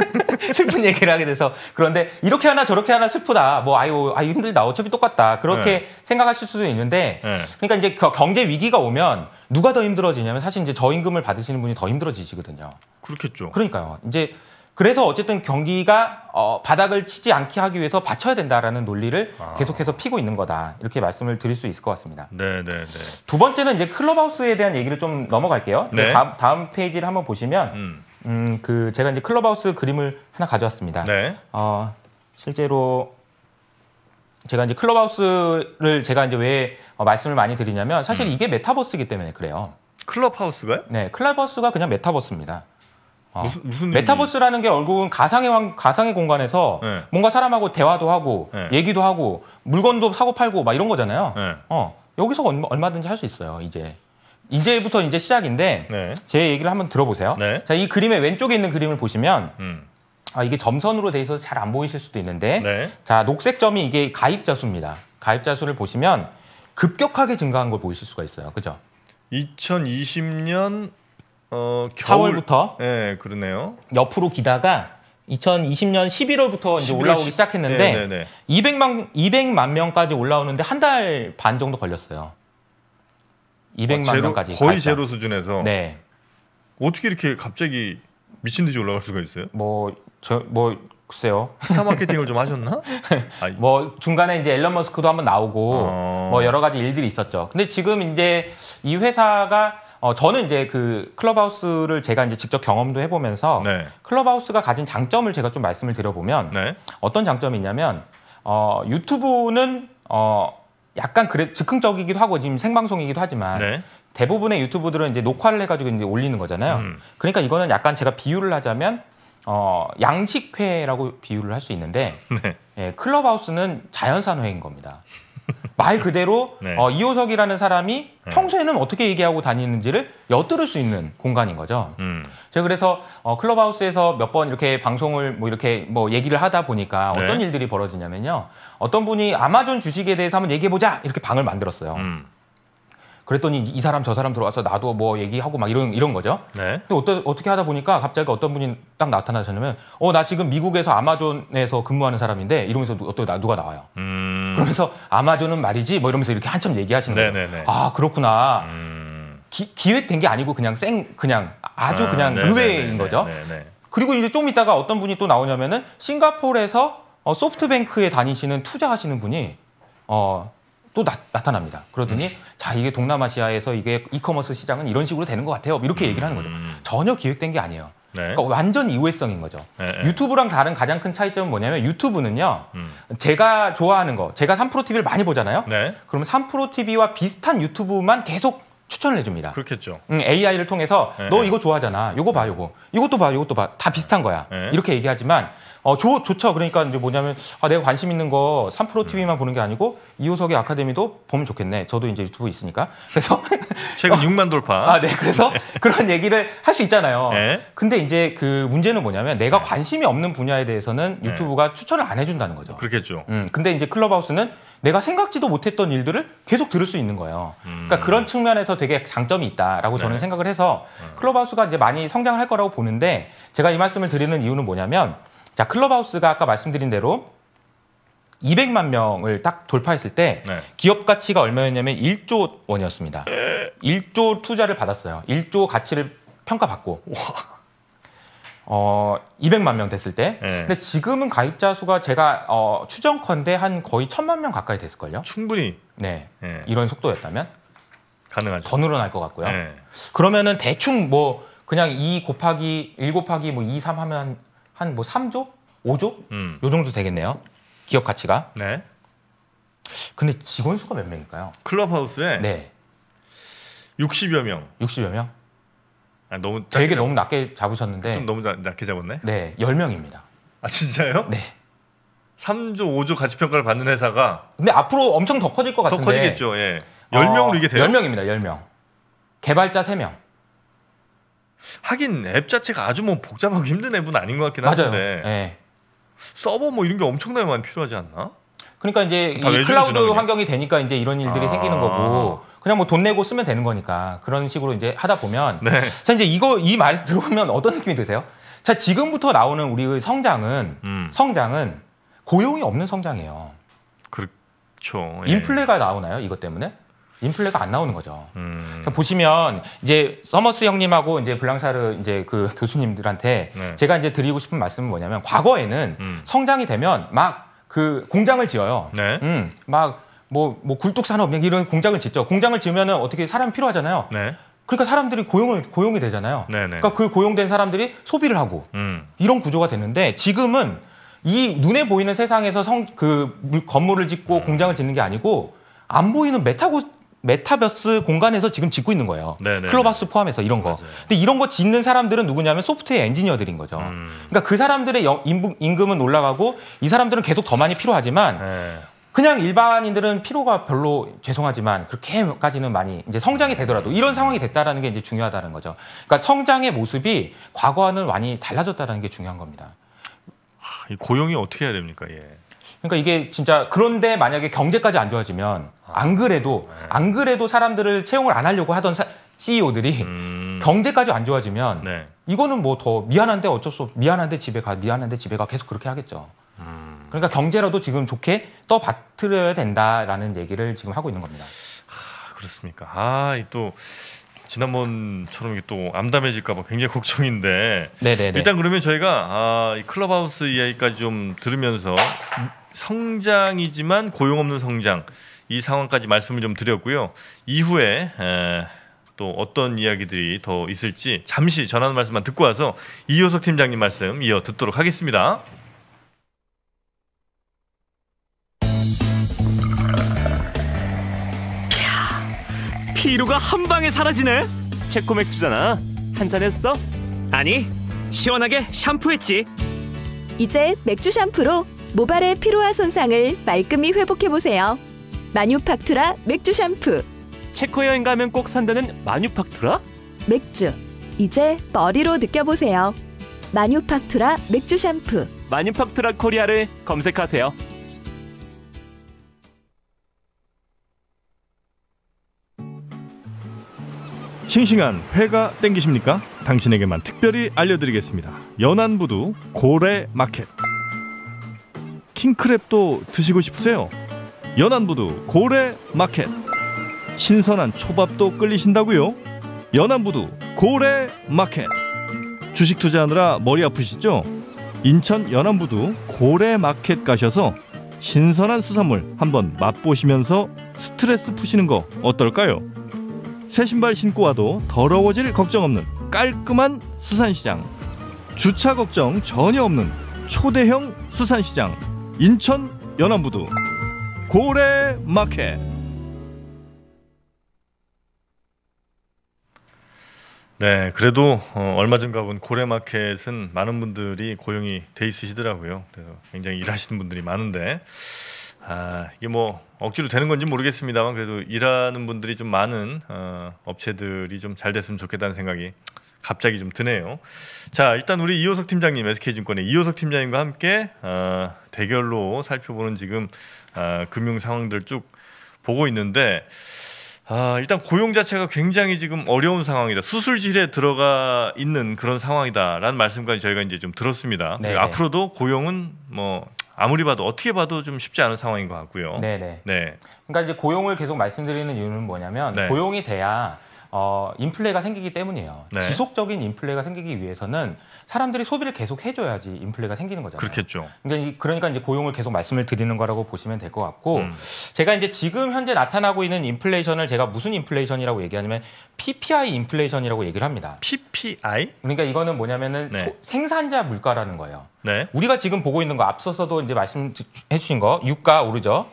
슬픈 얘기를 하게 돼서 그런데 이렇게 하나 저렇게 하나 슬프다 뭐 아유 아유 힘들다 어차피 똑같다 그렇게 네. 생각하실 수도 있는데 네. 그러니까 이제 경제 위기가 오면 누가 더 힘들어지냐면 사실 이제 저임금을 받으시는 분이 더 힘들어지시거든요. 그렇겠죠. 그러니까요. 이제 그래서 어쨌든 경기가 어, 바닥을 치지 않게 하기 위해서 받쳐야 된다라는 논리를 아. 계속해서 피고 있는 거다 이렇게 말씀을 드릴 수 있을 것 같습니다. 네네네. 네, 네. 두 번째는 이제 클럽하우스에 대한 얘기를 좀 넘어갈게요. 네. 다음, 다음, 페이지를 한번 보시면 음. 음, 그 제가 이제 클럽하우스 그림을 하나 가져왔습니다. 네. 어, 실제로 제가 이제 클럽하우스를 제가 이제 왜 어, 말씀을 많이 드리냐면 사실 음. 이게 메타버스이기 때문에 그래요. 클럽하우스가요? 네, 클럽하우스가 그냥 메타버스입니다. 아, 무슨, 무슨 메타버스라는 게얼굴은 가상의 왕, 가상의 공간에서 네. 뭔가 사람하고 대화도 하고 네. 얘기도 하고 물건도 사고 팔고 막 이런 거잖아요. 네. 어 여기서 얼마든지 할 수 있어요. 이제 이제부터 이제 시작인데 네. 제 얘기를 한번 들어보세요. 네. 자이 그림의 왼쪽에 있는 그림을 보시면 음. 아, 이게 점선으로 돼 있어서 잘 안 보이실 수도 있는데 네. 자 녹색 점이 이게 가입자 수입니다. 가입자 수를 보시면 급격하게 증가한 걸 보실 수가 있어요. 그죠? 2020년 어, 4월부터 네, 예, 그러네요. 옆으로 기다가 2020년 11월부터 이제 올라오기 시... 시작했는데 네, 네, 200만 200만 명까지 올라오는데 한 달 반 정도 걸렸어요. 200만 아, 제로, 명까지 거의 가입 제로 수준에서 네. 어떻게 이렇게 갑자기 미친 듯이 올라갈 수가 있어요? 뭐 저뭐 뭐, 글쎄요. 스타 마케팅을 좀 하셨나? 뭐 중간에 이제 앨런 머스크도 한번 나오고 어... 뭐 여러 가지 일들이 있었죠. 근데 지금 이제 이 회사가 어, 저는 이제 그 클럽하우스를 제가 이제 직접 경험도 해보면서 네. 클럽하우스가 가진 장점을 제가 좀 말씀을 드려보면 네. 어떤 장점이 있냐면 어, 유튜브는 어, 약간 그래 즉흥적이기도 하고 지금 생방송이기도 하지만 네. 대부분의 유튜브들은 이제 녹화를 해가지고 이제 올리는 거잖아요. 음. 그러니까 이거는 약간 제가 비유를 하자면 어, 양식회라고 비유를 할 수 있는데 네. 예, 클럽하우스는 자연산회인 겁니다. 말 그대로 네. 어, 이호석이라는 사람이 네. 평소에는 어떻게 얘기하고 다니는지를 엿들을 수 있는 공간인 거죠. 음. 제가 그래서 어, 클럽하우스에서 몇 번 이렇게 방송을 뭐 이렇게 뭐 얘기를 하다 보니까 네. 어떤 네. 일들이 벌어지냐면요. 어떤 분이 아마존 주식에 대해서 한번 얘기해 보자 이렇게 방을 만들었어요. 음. 그랬더니 이 사람 저 사람 들어와서 나도 뭐 얘기하고 막 이런 이런 거죠. 네. 근데 어떠, 어떻게 하다 보니까 갑자기 어떤 분이 딱 나타나셨냐면 어 나 지금 미국에서 아마존에서 근무하는 사람인데 이러면서 어떤 나 누가 나와요. 음... 그러면서 아마존은 말이지 뭐 이러면서 이렇게 한참 얘기하시는 거예요. 네네네. 아 그렇구나. 음... 기, 기획된 게 아니고 그냥 생 그냥 아주 아, 그냥 네 의외인 거죠. 네네 네. 그리고 이제 좀 있다가 어떤 분이 또 나오냐면은 싱가포르에서 어, 소프트뱅크에 다니시는 투자하시는 분이 어또 나, 타납니다 그러더니 음. 자 이게 동남아시아에서 이게 이커머스 시장은 이런 식으로 되는 것 같아요. 이렇게 얘기를 하는 거죠. 음. 전혀 기획된 게 아니에요. 네. 그러니까 완전 이외성인 거죠. 네, 유튜브랑 다른 가장 큰 차이점은 뭐냐면 유튜브는요. 음. 제가 좋아하는 거, 제가 3프로 TV를 많이 보잖아요. 네. 그러면 3프로 TV와 비슷한 유튜브만 계속 추천을 해줍니다. 그렇겠죠. 응, AI를 통해서 네. 너 예. 이거 좋아하잖아. 이거 봐, 이거. 이것도 봐, 이것도 봐. 다 비슷한 거야. 네. 이렇게 얘기하지만 어, 좋, 좋죠. 그러니까 이제 뭐냐면 아, 내가 관심 있는 거 3프로 TV만 음. 보는 게 아니고 이호석의 아카데미도 보면 좋겠네. 저도 이제 유튜브 있으니까. 그래서 최근 어, 6만 돌파. 아, 네. 그래서 그런 얘기를 할 수 있잖아요. 근데 이제 그 문제는 뭐냐면 내가 관심이 없는 분야에 대해서는 유튜브가 추천을 안 해준다는 거죠. 그렇겠죠. 음, 근데 이제 클럽하우스는 내가 생각지도 못했던 일들을 계속 들을 수 있는 거예요. 그러니까 음. 그러니까 그런 측면에서 되게 장점이 있다라고 저는 네. 생각을 해서 음. 클럽하우스가 이제 많이 성장을 할 거라고 보는데 제가 이 말씀을 드리는 이유는 뭐냐면 자 클럽하우스가 아까 말씀드린 대로 200만 명을 딱 돌파했을 때 네. 기업 가치가 얼마였냐면 1조 원이었습니다. 1조 투자를 받았어요. 1조 가치를 평가받고. 와. 어 200만 명 됐을 때. 네. 근데 지금은 가입자 수가 제가 어, 추정컨대 한 거의 1 0 0 0만명 가까이 됐을걸요. 충분히. 네. 네. 이런 속도였다면 가능하죠. 더 늘어날 것 같고요. 네. 그러면은 대충 뭐 그냥 2 곱하기 1 곱하기 뭐 2, 3 하면 한 뭐 3조, 5조 음. 요 정도 되겠네요. 기업 가치가. 네. 근데 직원 수가 몇 명일까요? 클럽하우스에 네. 60여 명. 60여 명? 아, 너무 되게 너무 낮게 잡으셨는데 좀 너무 낮, 게 잡았네. 네, 10명입니다. 아 진짜요? 네. 3조, 5조 가치 평가를 받는 회사가 근데 앞으로 엄청 더 커질 것 같은데. 더 커지겠죠. 예. 10명으로 어, 이게 돼요? 10명입니다. 10명. 개발자 3명. 하긴 앱 자체가 아주 뭐 복잡하고 힘든 앱은 아닌 것 같긴 맞아요. 한데. 네. 서버 뭐 이런 게 엄청나게 많이 필요하지 않나? 그러니까 이제 이 클라우드 환경이 되니까 이제 이런 일들이 아... 생기는 거고 그냥 뭐 돈 내고 쓰면 되는 거니까 그런 식으로 이제 하다 보면 네. 자 이제 이거 이 말 들어보면 어떤 느낌이 드세요? 자 지금부터 나오는 우리의 성장은 음. 성장은 고용이 없는 성장이에요. 그렇죠. 예. 인플레가 나오나요? 이것 때문에? 인플레가 안 나오는 거죠. 음. 보시면 이제 서머스 형님하고 이제 블랑샤르 이제 그 교수님들한테 네. 제가 이제 드리고 싶은 말씀은 뭐냐면 과거에는 음. 성장이 되면 막그 공장을 지어요. 네. 음, 막뭐뭐 뭐 굴뚝 산업 이런 공장을 짓죠. 공장을 지으면은 어떻게 사람 필요하잖아요. 네. 그러니까 사람들이 고용을 고용이 되잖아요. 네네. 네. 그러니까 그 고용된 사람들이 소비를 하고 음. 이런 구조가 됐는데 지금은 이 눈에 보이는 세상에서 성 그 건물을 짓고 음. 공장을 짓는 게 아니고 안 보이는 메타고 메타버스 공간에서 지금 짓고 있는 거예요. 네네. 클로하스 포함해서 이런 거. 맞아요. 근데 이런 거 짓는 사람들은 누구냐면 소프트웨어 엔지니어들인 거죠. 음. 그러니까 그 사람들의 영, 임금은 올라가고 이 사람들은 계속 더 많이 필요하지만 네. 그냥 일반인들은 피로가 별로 죄송하지만 그렇게까지는 많이 이제 성장이 되더라도 이런 상황이 됐다라는 게 이제 중요하다는 거죠. 그러니까 성장의 모습이 과거와는 많이 달라졌다라는 게 중요한 겁니다. 하, 고용이 어떻게 해야 됩니까? 예. 그러니까 이게 진짜 그런데 만약에 경제까지 안 좋아지면 안 그래도 네. 안 그래도 사람들을 채용을 안 하려고 하던 사, CEO들이 음... 경제까지 안 좋아지면 네. 이거는 뭐 더 미안한데 어쩔 수 없, 미안한데 집에 가, 미안한데 집에 가 계속 그렇게 하겠죠. 음... 그러니까 경제라도 지금 좋게 떠받들여야 된다라는 얘기를 지금 하고 있는 겁니다. 아, 그렇습니까? 아, 또 지난번처럼 이게 또 암담해질까봐 굉장히 걱정인데 네네네. 일단 그러면 저희가 아, 이 클럽하우스 이야기까지 좀 들으면서 음. 성장이지만 고용 없는 성장 이 상황까지 말씀을 좀 드렸고요. 이후에 에, 또 어떤 이야기들이 더 있을지 잠시 전하는 말씀만 듣고 와서 이효석 팀장님 말씀 이어 듣도록 하겠습니다. 피로가 한 방에 사라지네. 체코 맥주잖아. 한 잔 했어? 아니, 시원하게 샴푸했지. 이제 맥주 샴푸로 모발의 피로와 손상을 말끔히 회복해 보세요. 마뉴팍투라 맥주 샴푸. 체코 여행 가면 꼭 산다는 마뉴팍투라? 맥주. 이제 머리로 느껴보세요. 마뉴팍투라 맥주 샴푸. 마뉴팍투라 코리아를 검색하세요. 싱싱한 회가 땡기십니까? 당신에게만 특별히 알려드리겠습니다. 연안부두 고래 마켓. 킹크랩도 드시고 싶으세요? 연안부두 고래 마켓 신선한 초밥도 끌리신다고요? 연안부두 고래 마켓 주식 투자하느라 머리 아프시죠? 인천 연안부두 고래 마켓 가셔서 신선한 수산물 한번 맛보시면서 스트레스 푸시는 거 어떨까요? 새 신발 신고 와도 더러워질 걱정 없는 깔끔한 수산시장 주차 걱정 전혀 없는 초대형 수산시장 인천 연안부두 고래마켓 네, 그래도 어, 얼마 전 가본 고래마켓은 많은 분들이 고용이 돼 있으시더라고요. 그래서 굉장히 일하시는 분들이 많은데 아, 이게 뭐 억지로 되는 건지 모르겠습니다만 그래도 일하는 분들이 좀 많은 어, 업체들이 좀 잘 됐으면 좋겠다는 생각이 갑자기 좀 드네요. 자, 일단 우리 이호석 팀장님, SK증권의 이호석 팀장님과 함께 어, 대결로 살펴보는 지금 어, 금융 상황들 쭉 보고 있는데 아, 일단 고용 자체가 굉장히 지금 어려운 상황이다. 수술실에 들어가 있는 그런 상황이다라는 말씀까지 저희가 이제 좀 들었습니다. 앞으로도 고용은 뭐 아무리 봐도 어떻게 봐도 좀 쉽지 않은 상황인 것 같고요. 네네. 네. 그러니까 이제 고용을 계속 말씀드리는 이유는 뭐냐면 네. 고용이 돼야 어, 인플레가 생기기 때문이에요. 네. 지속적인 인플레가 생기기 위해서는 사람들이 소비를 계속 해줘야지 인플레가 생기는 거잖아요. 그렇겠죠. 그러니까, 그러니까 이제 고용을 계속 말씀을 드리는 거라고 보시면 될 것 같고 음. 제가 이제 지금 현재 나타나고 있는 인플레이션을 제가 무슨 인플레이션이라고 얘기하냐면 PPI 인플레이션이라고 얘기를 합니다. PPI? 그러니까 이거는 뭐냐면은 네. 소, 생산자 물가라는 거예요. 네. 우리가 지금 보고 있는 거 앞서서도 이제 말씀해 주신 거 유가 오르죠.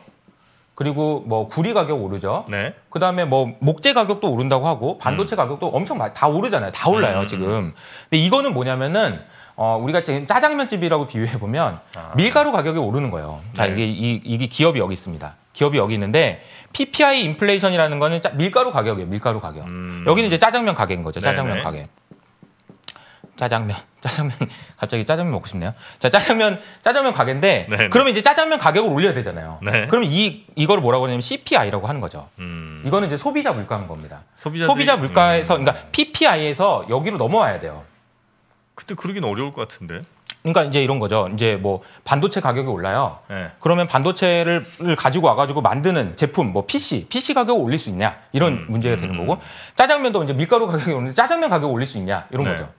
그리고 뭐 구리 가격 오르죠. 네. 그다음에 뭐 목재 가격도 오른다고 하고 반도체 음. 가격도 엄청 많이 다 오르잖아요. 다 올라요, 음. 지금. 근데 이거는 뭐냐면은 어, 우리가 지금 짜장면집이라고 비유해 보면 아. 밀가루 가격이 오르는 거예요. 네. 자, 이게 이, 이게 기업이 여기 있습니다. 기업이 여기 있는데 PPI 인플레이션이라는 거는 짜, 밀가루 가격이에요. 밀가루 가격. 음. 여기는 이제 짜장면 가게인 거죠. 네, 짜장면 네네. 가게. 짜장면. 짜장면 갑자기 짜장면 먹고 싶네요. 자 짜장면 짜장면 가게인데 네네. 네. 그러면 이제 짜장면 가격을 올려야 되잖아요. 네. 그러면 이 이걸 뭐라고 하냐면 CPI라고 하는 거죠. 음. 이거는 이제 소비자 물가인 겁니다. 소비자들이... 소비자 물가에서 음. 그러니까 PPI에서 여기로 넘어와야 돼요. 그때 그러긴 어려울 것 같은데. 그러니까 이제 이런 거죠. 이제 뭐 반도체 가격이 올라요. 네. 그러면 반도체를 가지고 와가지고 만드는 제품, 뭐 PC, PC 가격을 올릴 수 있냐 이런 음. 문제가 되는 음. 거고 짜장면도 이제 밀가루 가격이 오는데 짜장면 가격을 올릴 수 있냐 이런 네. 거죠.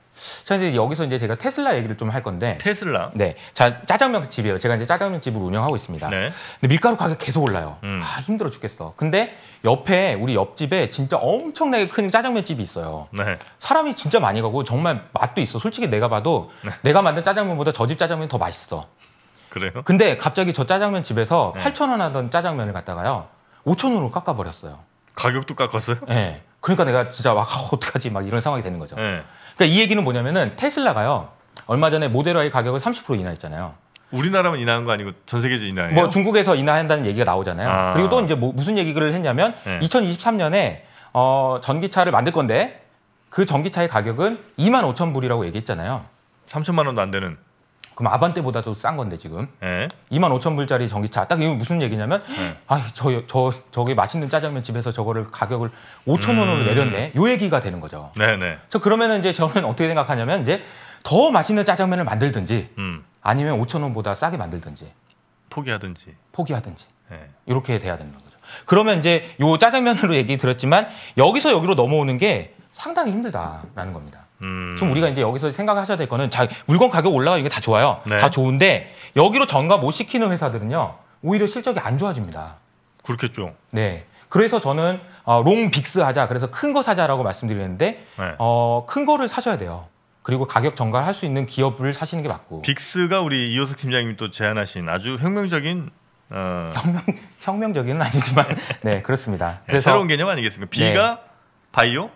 자, 근데 여기서 이제 제가 테슬라 얘기를 좀 할 건데. 테슬라? 네. 자, 짜장면 집이에요. 제가 이제 짜장면 집을 운영하고 있습니다. 네. 근데 밀가루 가격 계속 올라요. 음. 아, 힘들어 죽겠어. 근데 옆에, 우리 옆집에 진짜 엄청나게 큰 짜장면 집이 있어요. 네. 사람이 진짜 많이 가고 정말 맛도 있어. 솔직히 내가 봐도 네. 내가 만든 짜장면보다 저 집 짜장면이 더 맛있어. 그래요? 근데 갑자기 저 짜장면 집에서 네. 8,000원 하던 짜장면을 갖다가요. 5,000원으로 깎아버렸어요. 가격도 깎았어요? 네. 그러니까 내가 진짜 막 아, 어떡하지 막 이런 상황이 되는 거죠. 네. 그러니까 이 얘기는 뭐냐면은 테슬라가요. 얼마 전에 모델 Y 가격을 30% 인하했잖아요. 우리나라만 인하한 거 아니고 전 세계적으로 인하해요? 뭐 중국에서 인하한다는 얘기가 나오잖아요. 아. 그리고 또 이제 뭐 무슨 얘기를 했냐면 네. 2023년에 어, 전기차를 만들 건데 그 전기차의 가격은 2만 5천 불이라고 얘기했잖아요. 3천만 원도 안 되는. 그럼 아반떼보다 도싼 건데 지금 2만 예. 5천 불짜리 전기차 딱 이거 무슨 얘기냐면 예. 아저 저 저기 맛있는 짜장면 집에서 저거를 가격을 5천 원으로 음. 내렸네 요 얘기가 되는 거죠. 네네. 네. 저 그러면은 이제 저는 어떻게 생각하냐면 이제 더 맛있는 짜장면을 만들든지 음. 아니면 5천 원보다 싸게 만들든지 포기하든지 포기하든지 예. 이렇게 돼야 되는 거죠. 그러면 이제 요 짜장면으로 얘기 들었지만 여기서 여기로 넘어오는 게 상당히 힘들다라는 겁니다. 음. 좀 우리가 이제 여기서 생각하셔야 될 거는 자 물건 가격 올라가 이게 다 좋아요. 네. 다 좋은데 여기로 전가 못 시키는 회사들은요 오히려 실적이 안 좋아집니다. 그렇겠죠. 네. 그래서 저는 어, 롱 빅스 하자. 그래서 큰 거 사자라고 말씀드리는데 네. 어, 큰 거를 사셔야 돼요. 그리고 가격 전가를할 수 있는 기업을 사시는 게 맞고. 빅스가 우리 이호석 팀장님이 또 제안하신 아주 혁명적인 어... 혁명 혁명적인 아니지만 네 그렇습니다. 네, 그래서, 새로운 개념 아니겠습니까? B가 네. 바이오,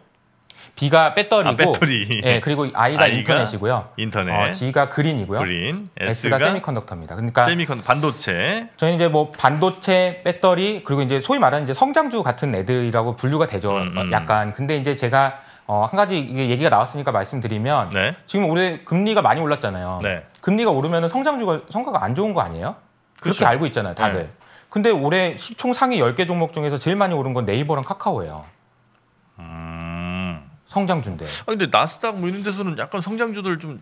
B가 배터리고 아, 배터리. 예, 그리고 I가, I가 인터넷이고요. 인터넷. 어, G가 그린이고요. 그린. S가, S가 세미컨덕터입니다. 그러니까 세미컨 반도체. 저희 이제 뭐 반도체, 배터리 그리고 이제 소위 말하는 이제 성장주 같은 애들이라고 분류가 되죠. 음, 음. 음. 약간. 근데 이제 제가 어, 한 가지 얘기가 나왔으니까 말씀드리면 네. 지금 올해 금리가 많이 올랐잖아요. 네. 금리가 오르면 성장주가 성과가 안 좋은 거 아니에요? 그렇 그렇게 그렇죠. 알고 있잖아요, 다들. 네. 근데 올해 시총 상위 10개 종목 중에서 제일 많이 오른 건 네이버랑 카카오예요. 성장주인데. 아 근데 나스닥 뭐 이런 데서는 약간 성장주들 좀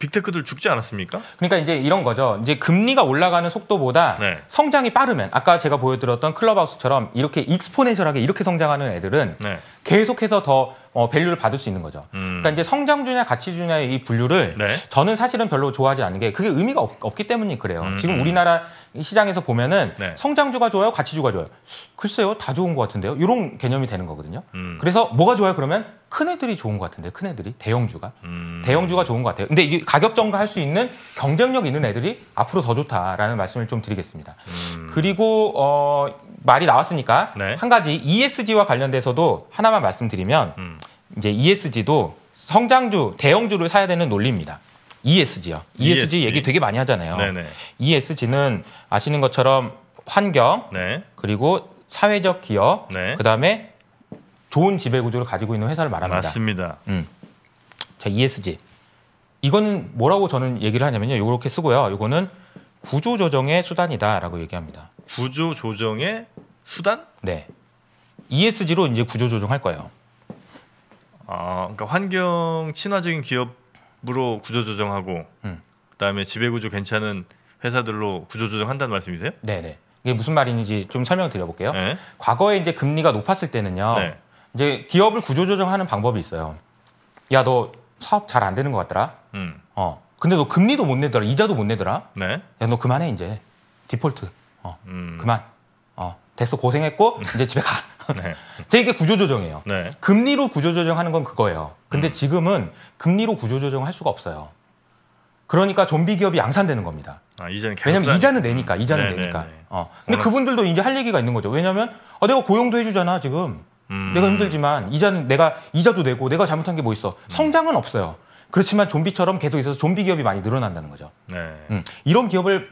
빅테크들 죽지 않았습니까? 그러니까 이제 이런 거죠. 이제 금리가 올라가는 속도보다 네. 성장이 빠르면 아까 제가 보여드렸던 클럽하우스처럼 이렇게 익스포네셜하게 이렇게 성장하는 애들은 네. 계속해서 더 어, 밸류를 받을 수 있는 거죠. 음. 그러니까 이제 성장주냐 가치주냐의 이 분류를 네. 저는 사실은 별로 좋아하지 않는 게 그게 의미가 없, 기때문이 그래요. 음. 지금 음. 우리나라 시장에서 보면은 네. 성장주가 좋아요, 가치주가 좋아요. 글쎄요, 다 좋은 것 같은데요. 이런 개념이 되는 거거든요. 음. 그래서 뭐가 좋아요? 그러면 큰 애들이 좋은 것 같은데, 큰 애들이 대형주가 음. 대형주가 좋은 것 같아요. 근데 이게 가격 정가할 수 있는 경쟁력 있는 애들이 앞으로 더 좋다라는 말씀을 좀 드리겠습니다. 음. 그리고 어, 말이 나왔으니까 네. 한 가지 ESG와 관련돼서도 하나만 말씀드리면 음. 이제 ESG도 성장주, 대형주를 사야 되는 논리입니다. ESG요. ESG, ESG, 얘기 되게 많이 하잖아요. 네네. ESG는 아시는 것처럼 환경 네. 그리고 사회적 기업 네. 그다음에 좋은 지배 구조를 가지고 있는 회사를 말합니다. 맞습니다. 음. 자, ESG. 이거 뭐라고 저는 얘기를 하냐면요. 요렇게 쓰고요. 요거는 구조 조정의 수단이다라고 얘기합니다. 구조 조정의 수단? 네. ESG로 이제 구조 조정할 거예요. 아, 그러니까 환경 친화적인 기업 무로 구조조정하고 음. 그다음에 지배구조 괜찮은 회사들로 구조조정한다는 말씀이세요? 네네. 이게 무슨 말인지 좀 설명 을 드려볼게요. 네. 과거에 이제 금리가 높았을 때는요. 네. 이제 기업을 구조조정하는 방법이 있어요. 야 너 사업 잘 안 되는 것 같더라. 음. 어. 근데 너 금리도 못 내더라, 이자도 못 내더라. 네. 야너 그만해 이제 디폴트. 어. 음. 그만. 어. 됐어 고생했고 음. 이제 집에 가. 네. 제 이게 구조조정이에요. 네. 금리로 구조조정하는 건 그거예요. 근데 음. 지금은 금리로 구조조정할 수가 없어요. 그러니까 좀비 기업이 양산되는 겁니다. 아, 이자는 왜냐면 이자는 내니까 이자는 네네네. 네, 내니까. 네. 어. 근데 오늘... 그분들도 이제 할 얘기가 있는 거죠. 왜냐면 어, 내가 고용도 해주잖아 지금. 음... 내가 힘들지만 이자는 내가 이자도 내고 내가 잘못한 게 뭐 있어. 음. 성장은 없어요. 그렇지만 좀비처럼 계속 있어서 좀비 기업이 많이 늘어난다는 거죠. 네. 음. 이런 기업을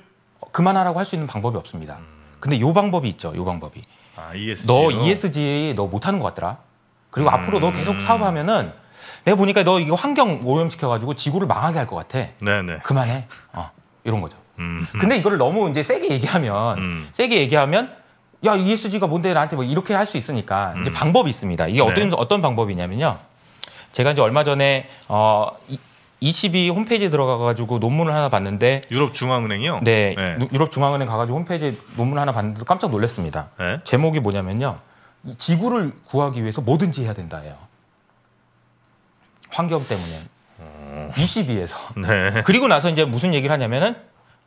그만하라고 할 수 있는 방법이 없습니다. 음... 근데 요 방법이 있죠. 요 방법이. 아, ESG로? 너 ESG 너 못하는 것 같더라. 그리고 음... 앞으로 너 계속 사업하면은 내가 보니까 너 이거 환경 오염시켜가지고 지구를 망하게 할 것 같아. 네네. 네. 그만해. 어, 이런 거죠. 음, 근데 이거를 너무 이제 세게 얘기하면 음. 세게 얘기하면 야 ESG가 뭔데 나한테 뭐 이렇게 할 수 있으니까 이제 음. 방법이 있습니다. 이게 네. 어떤 어떤 방법이냐면요. 제가 이제 얼마 전에 어22 홈페이지에 들어가 가지고 논문을 하나 봤는데 유럽 중앙은행이요? 네, 네. 유럽 중앙은행 가 가지고 홈페이지에 논문 하나 봤는데 깜짝 놀랐습니다. 네? 제목이 뭐냐면요. 지구를 구하기 위해서 뭐든지 해야 된다예요. 환경 때문에. 음... 22에서. 네. 그리고 나서 이제 무슨 얘기를 하냐면은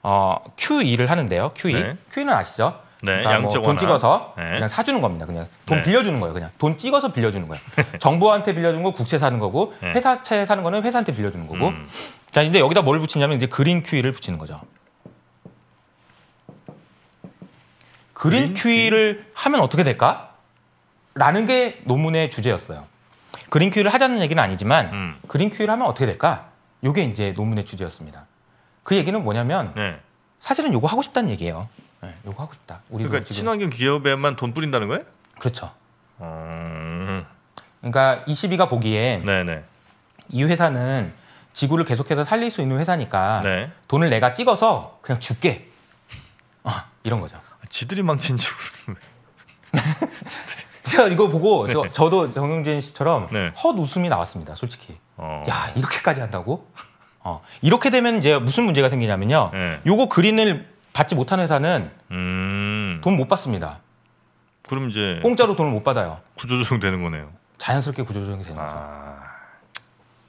어, QE를 하는데요. QE. 네. QE는 아시죠? 네, 그러니까 뭐 양쪽 뭐돈 찍어서 네. 그냥 사주는 겁니다. 그냥 돈 네. 빌려주는 거예요. 그냥 돈 찍어서 빌려주는 거예요. 정부한테 빌려준 거 국채 사는 거고 네. 회사채 사는 거는 회사한테 빌려주는 거고. 음. 자, 이제 여기다 뭘 붙이냐면 이제 그린 큐이를 붙이는 거죠. 그린 큐이를 하면 어떻게 될까? 라는 게 논문의 주제였어요. 그린 큐이를 하자는 얘기는 아니지만 음. 그린 큐이를 하면 어떻게 될까? 이게 이제 논문의 주제였습니다. 그 얘기는 뭐냐면 네. 사실은 요거 하고 싶다는 얘기예요. 네, 요거 하고 싶다. 그러니까 친환경 기업에만 돈 뿌린다는 거예요? 그렇죠. 음... 그러니까 이시비가 보기에 네네. 이 회사는 지구를 계속해서 살릴 수 있는 회사니까 네. 돈을 내가 찍어서 그냥 줄게. 아, 이런 거죠. 아, 지들이 망친 지구를. 제가 이거 보고 네. 저, 도 정영진 씨처럼 네. 헛 웃음이 나왔습니다. 솔직히. 어... 야 이렇게까지 한다고? 어, 이렇게 되면 이제 무슨 문제가 생기냐면요. 네. 요거 그린을 받지 못한 회사는 음. 돈못 받습니다. 그럼 이제 공짜로 돈을 못 받아요. 구조조정 되는 거네요. 자연스럽게 구조조정이 되는 거죠. 아...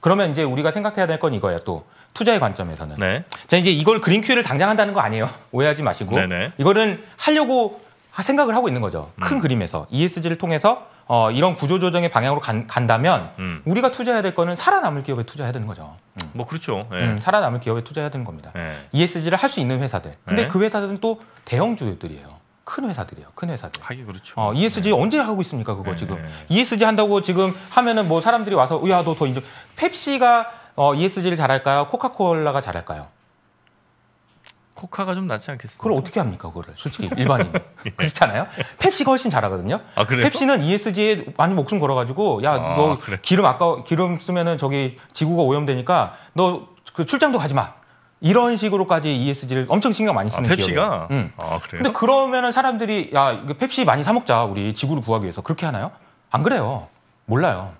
그러면 이제 우리가 생각해야 될 건 이거예요. 또 투자의 관점에서는. 네. 자 이제 이걸 그린큐를 당장 한다는 거 아니에요. 오해하지 마시고. 네네. 이거는 하려고 생각을 하고 있는 거죠. 큰 음. 그림에서 ESG를 통해서 어, 이런 구조조정의 방향으로 간, 다면 음. 우리가 투자해야 될 거는 살아남을 기업에 투자해야 되는 거죠. 음. 뭐 그렇죠. 예. 음, 살아남을 기업에 투자해야 되는 겁니다. 예. ESG를 할 수 있는 회사들. 근데 예. 그 회사들은 또 대형주들이에요. 큰 회사들이에요. 큰 회사들. 하긴 그렇죠. 어, ESG 네. 예. 언제 하고 있습니까? 그거 네. 지금 ESG 한다고 지금 하면은 뭐 사람들이 와서 야너 더 인정. 펩시가 어, ESG를 잘할까요? 코카콜라가 잘할까요? 코카가 좀 낫지 않겠습니까? 그걸 어떻게 합니까, 그거를? 솔직히 일반인 예. 그렇잖아요. 펩시가 훨씬 잘하거든요. 아, 그래요? 펩시는 ESG에 많이 목숨 걸어가지고 야너 아, 그래. 기름 아까 기름 쓰면은 저기 지구가 오염되니까 너 그 출장도 가지 마. 이런 식으로까지 ESG를 엄청 신경 많이 아, 쓰는 아, 펩시가? 기업이에요. 응. 음. 아, 그래요? 근데 그러면은 사람들이 야, 펩시 많이 사 먹자. 우리 지구를 구하기 위해서. 그렇게 하나요? 안 그래요. 몰라요.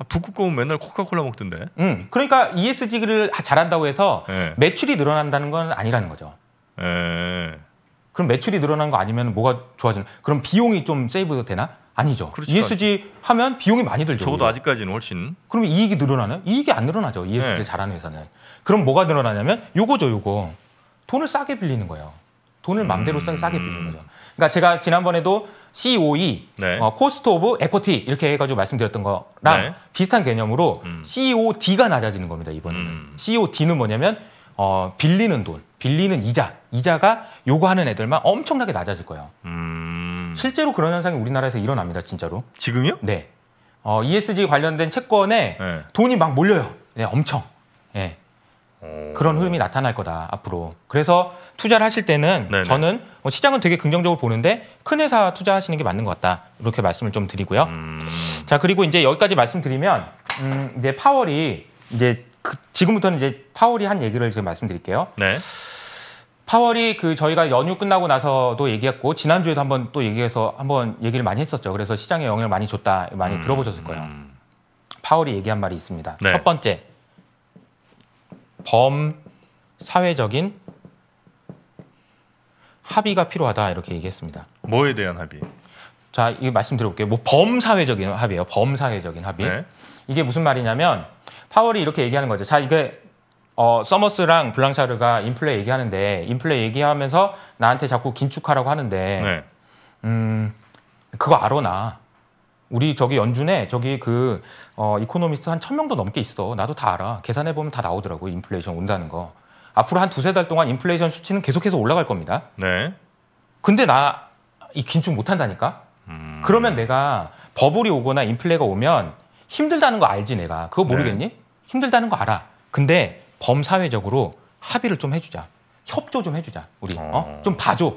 아, 북극 곰은 맨날 코카콜라 먹던데. 음, 그러니까 ESG를 잘한다고 해서 네. 매출이 늘어난다는 건 아니라는 거죠. 네. 그럼 매출이 늘어난 거 아니면 뭐가 좋아지는? 그럼 비용이 좀 세이브 되나? 아니죠. 그렇지, ESG 하면 비용이 많이 들죠. 적어도 오히 아직까지는 훨씬. 그러면 이익이 늘어나나요? 이익이 안 늘어나죠. ESG 네. 잘하는 회사는. 그럼 뭐가 늘어나냐면 요거죠, 요거. 돈을 싸게 빌리는 거예요. 돈을 음. 맘대로 음... 싸게 빌리는 거죠. 그러니까 제가 지난번에도 COE, 네. 어, 코스트 오브 에코티 이렇게 해가지고 말씀드렸던 거랑 네. 비슷한 개념으로 음. COD가 낮아지는 겁니다 이번에는. 음. COD는 뭐냐면 어, 빌리는 돈, 빌리는 이자, 이자가 요구하는 애들만 엄청나게 낮아질 거예요. 음... 실제로 그런 현상이 우리나라에서 일어납니다, 진짜로. 지금요? 네. 어, ESG 관련된 채권에 네. 돈이 막 몰려요. 네, 엄청. 예. 네. 음. 그런 흐름이 나타날 거다 앞으로. 그래서 투자를 하실 때는 네네. 저는 뭐 시장은 되게 긍정적으로 보는데 큰 회사 투자하시는 게 맞는 것 같다 이렇게 말씀을 좀 드리고요. 음. 자 그리고 이제 여기까지 말씀드리면 음, 이제 파월이 이제 그 지금부터는 이제 파월이 한 얘기를 지금 말씀드릴게요. 네. 파월이 그 저희가 연휴 끝나고 나서도 얘기했고 지난주에도 한번 또 얘기해서 한번 얘기를 많이 했었죠. 그래서 시장에 영향을 많이 줬다 많이 음. 들어보셨을 거예요. 파월이 얘기한 말이 있습니다. 네. 첫 번째 범사회적인 합의가 필요하다 이렇게 얘기했습니다. 뭐에 대한 합의? 자, 이 말씀드려볼게요. 뭐 범사회적인 합의예요. 범사회적인 합의. 네. 이게 무슨 말이냐면 파월이 이렇게 얘기하는 거죠. 자, 이게 어, 서머스랑 블랑샤르가 인플레 얘기하는데 인플레 얘기하면서 나한테 자꾸 긴축하라고 하는데 네. 음, 그거 알아나. 우리 저기 연준에 저기 그 어, 이코노미스트 한 천명도 넘게 있어. 나도 다 알아. 계산해 보면 다 나오더라고. 인플레이션 온다는 거. 앞으로 한 두세 달 동안 인플레이션 수치는 계속해서 올라갈 겁니다. 네. 근데 나 이 긴축 못 한다니까. 음... 그러면 내가 버블이 오거나 인플레가 오면 힘들다는 거 알지 내가. 그거 네. 모르겠니? 네. 힘들다는 거 알아. 근데 범사회적으로 합의를 좀 해주자. 협조 좀 해주자. 우리 어... 어? 좀 봐줘.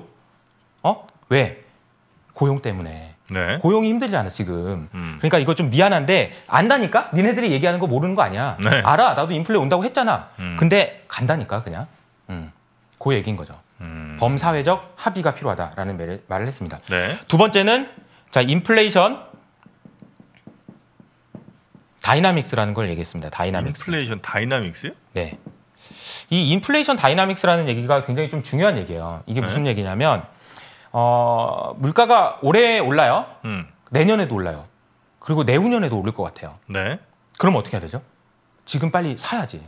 어? 왜? 고용 때문에. 네. 고용이 힘들잖아 지금. 음. 그러니까 이거 좀 미안한데 안다니까? 니네들이 얘기하는 거 모르는 거 아니야. 네. 알아. 나도 인플레 온다고 했잖아. 음. 근데 간다니까 그냥. 음. 그 얘기인 거죠. 음. 범사회적 합의가 필요하다라는 말을 했습니다. 네. 두 번째는 자 인플레이션 다이나믹스라는 걸 얘기했습니다. 다이나믹스. 인플레이션 다이나믹스 네. 이 인플레이션 다이나믹스라는 얘기가 굉장히 좀 중요한 얘기예요. 이게 네. 무슨 얘기냐면 어, 물가가 올해 올라요. 음. 내년에도 올라요. 그리고 내후년에도 오를 것 같아요. 네. 그럼 어떻게 해야 되죠? 지금 빨리 사야지.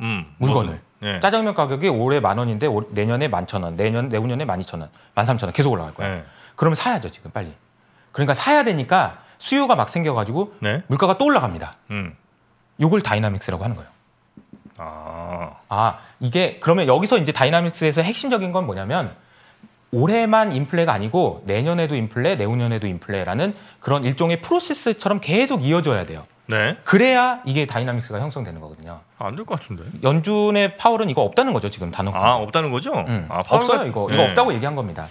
음, 물건을. 네. 짜장면 가격이 올해 만 원인데 올, 내년에 만 천 원, 내년 내후년에 만 이천 원, 만 삼천 원 계속 올라갈 거예요. 네. 예. 그러면 사야죠 지금 빨리. 그러니까 사야 되니까 수요가 막 생겨가지고 네. 물가가 또 올라갑니다. 음. 이걸 다이나믹스라고 하는 거예요. 아. 아 이게 그러면 여기서 이제 다이나믹스에서 핵심적인 건 뭐냐면 올해만 인플레가 아니고 내년에도 인플레, 내후년에도 인플레라는 그런 일종의 프로세스처럼 계속 이어져야 돼요. 네. 그래야 이게 다이나믹스가 형성되는 거거든요. 아, 안될 것 같은데. 연준의 파월은 이거 없다는 거죠 지금 단언. 아 없다는 거죠? 음. 아, 없어요 이거. 네. 이거 없다고 얘기한 겁니다.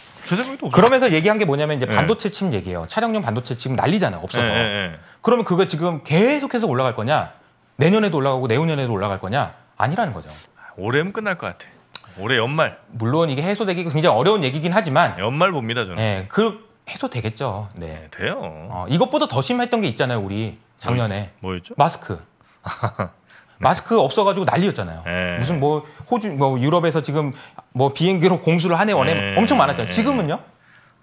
그러면서 얘기한 게 뭐냐면 이제 네. 반도체 침 얘기예요. 차량용 반도체 지금 난리잖아요. 없어서. 네, 네, 네. 그러면 그거 지금 계속해서 올라갈 거냐? 내년에도 올라가고 내후년에도 올라갈 거냐? 아니라는 거죠. 아, 올해면 끝날 것 같아. 올해 연말. 물론 이게 해소되기 굉장히 어려운 얘기긴 하지만 연말 봅니다 저는. 네, 그 해소되겠죠. 네. 네, 돼요. 어, 이것보다 더 심했던 게 있잖아요 우리 작년에. 뭐였죠? 마스크. 네. 마스크 없어가지고 난리였잖아요. 네. 무슨 뭐 호주, 뭐 유럽에서 지금 뭐 비행기로 공수를 한 해 원해 네. 엄청 많았잖아요. 네. 지금은요?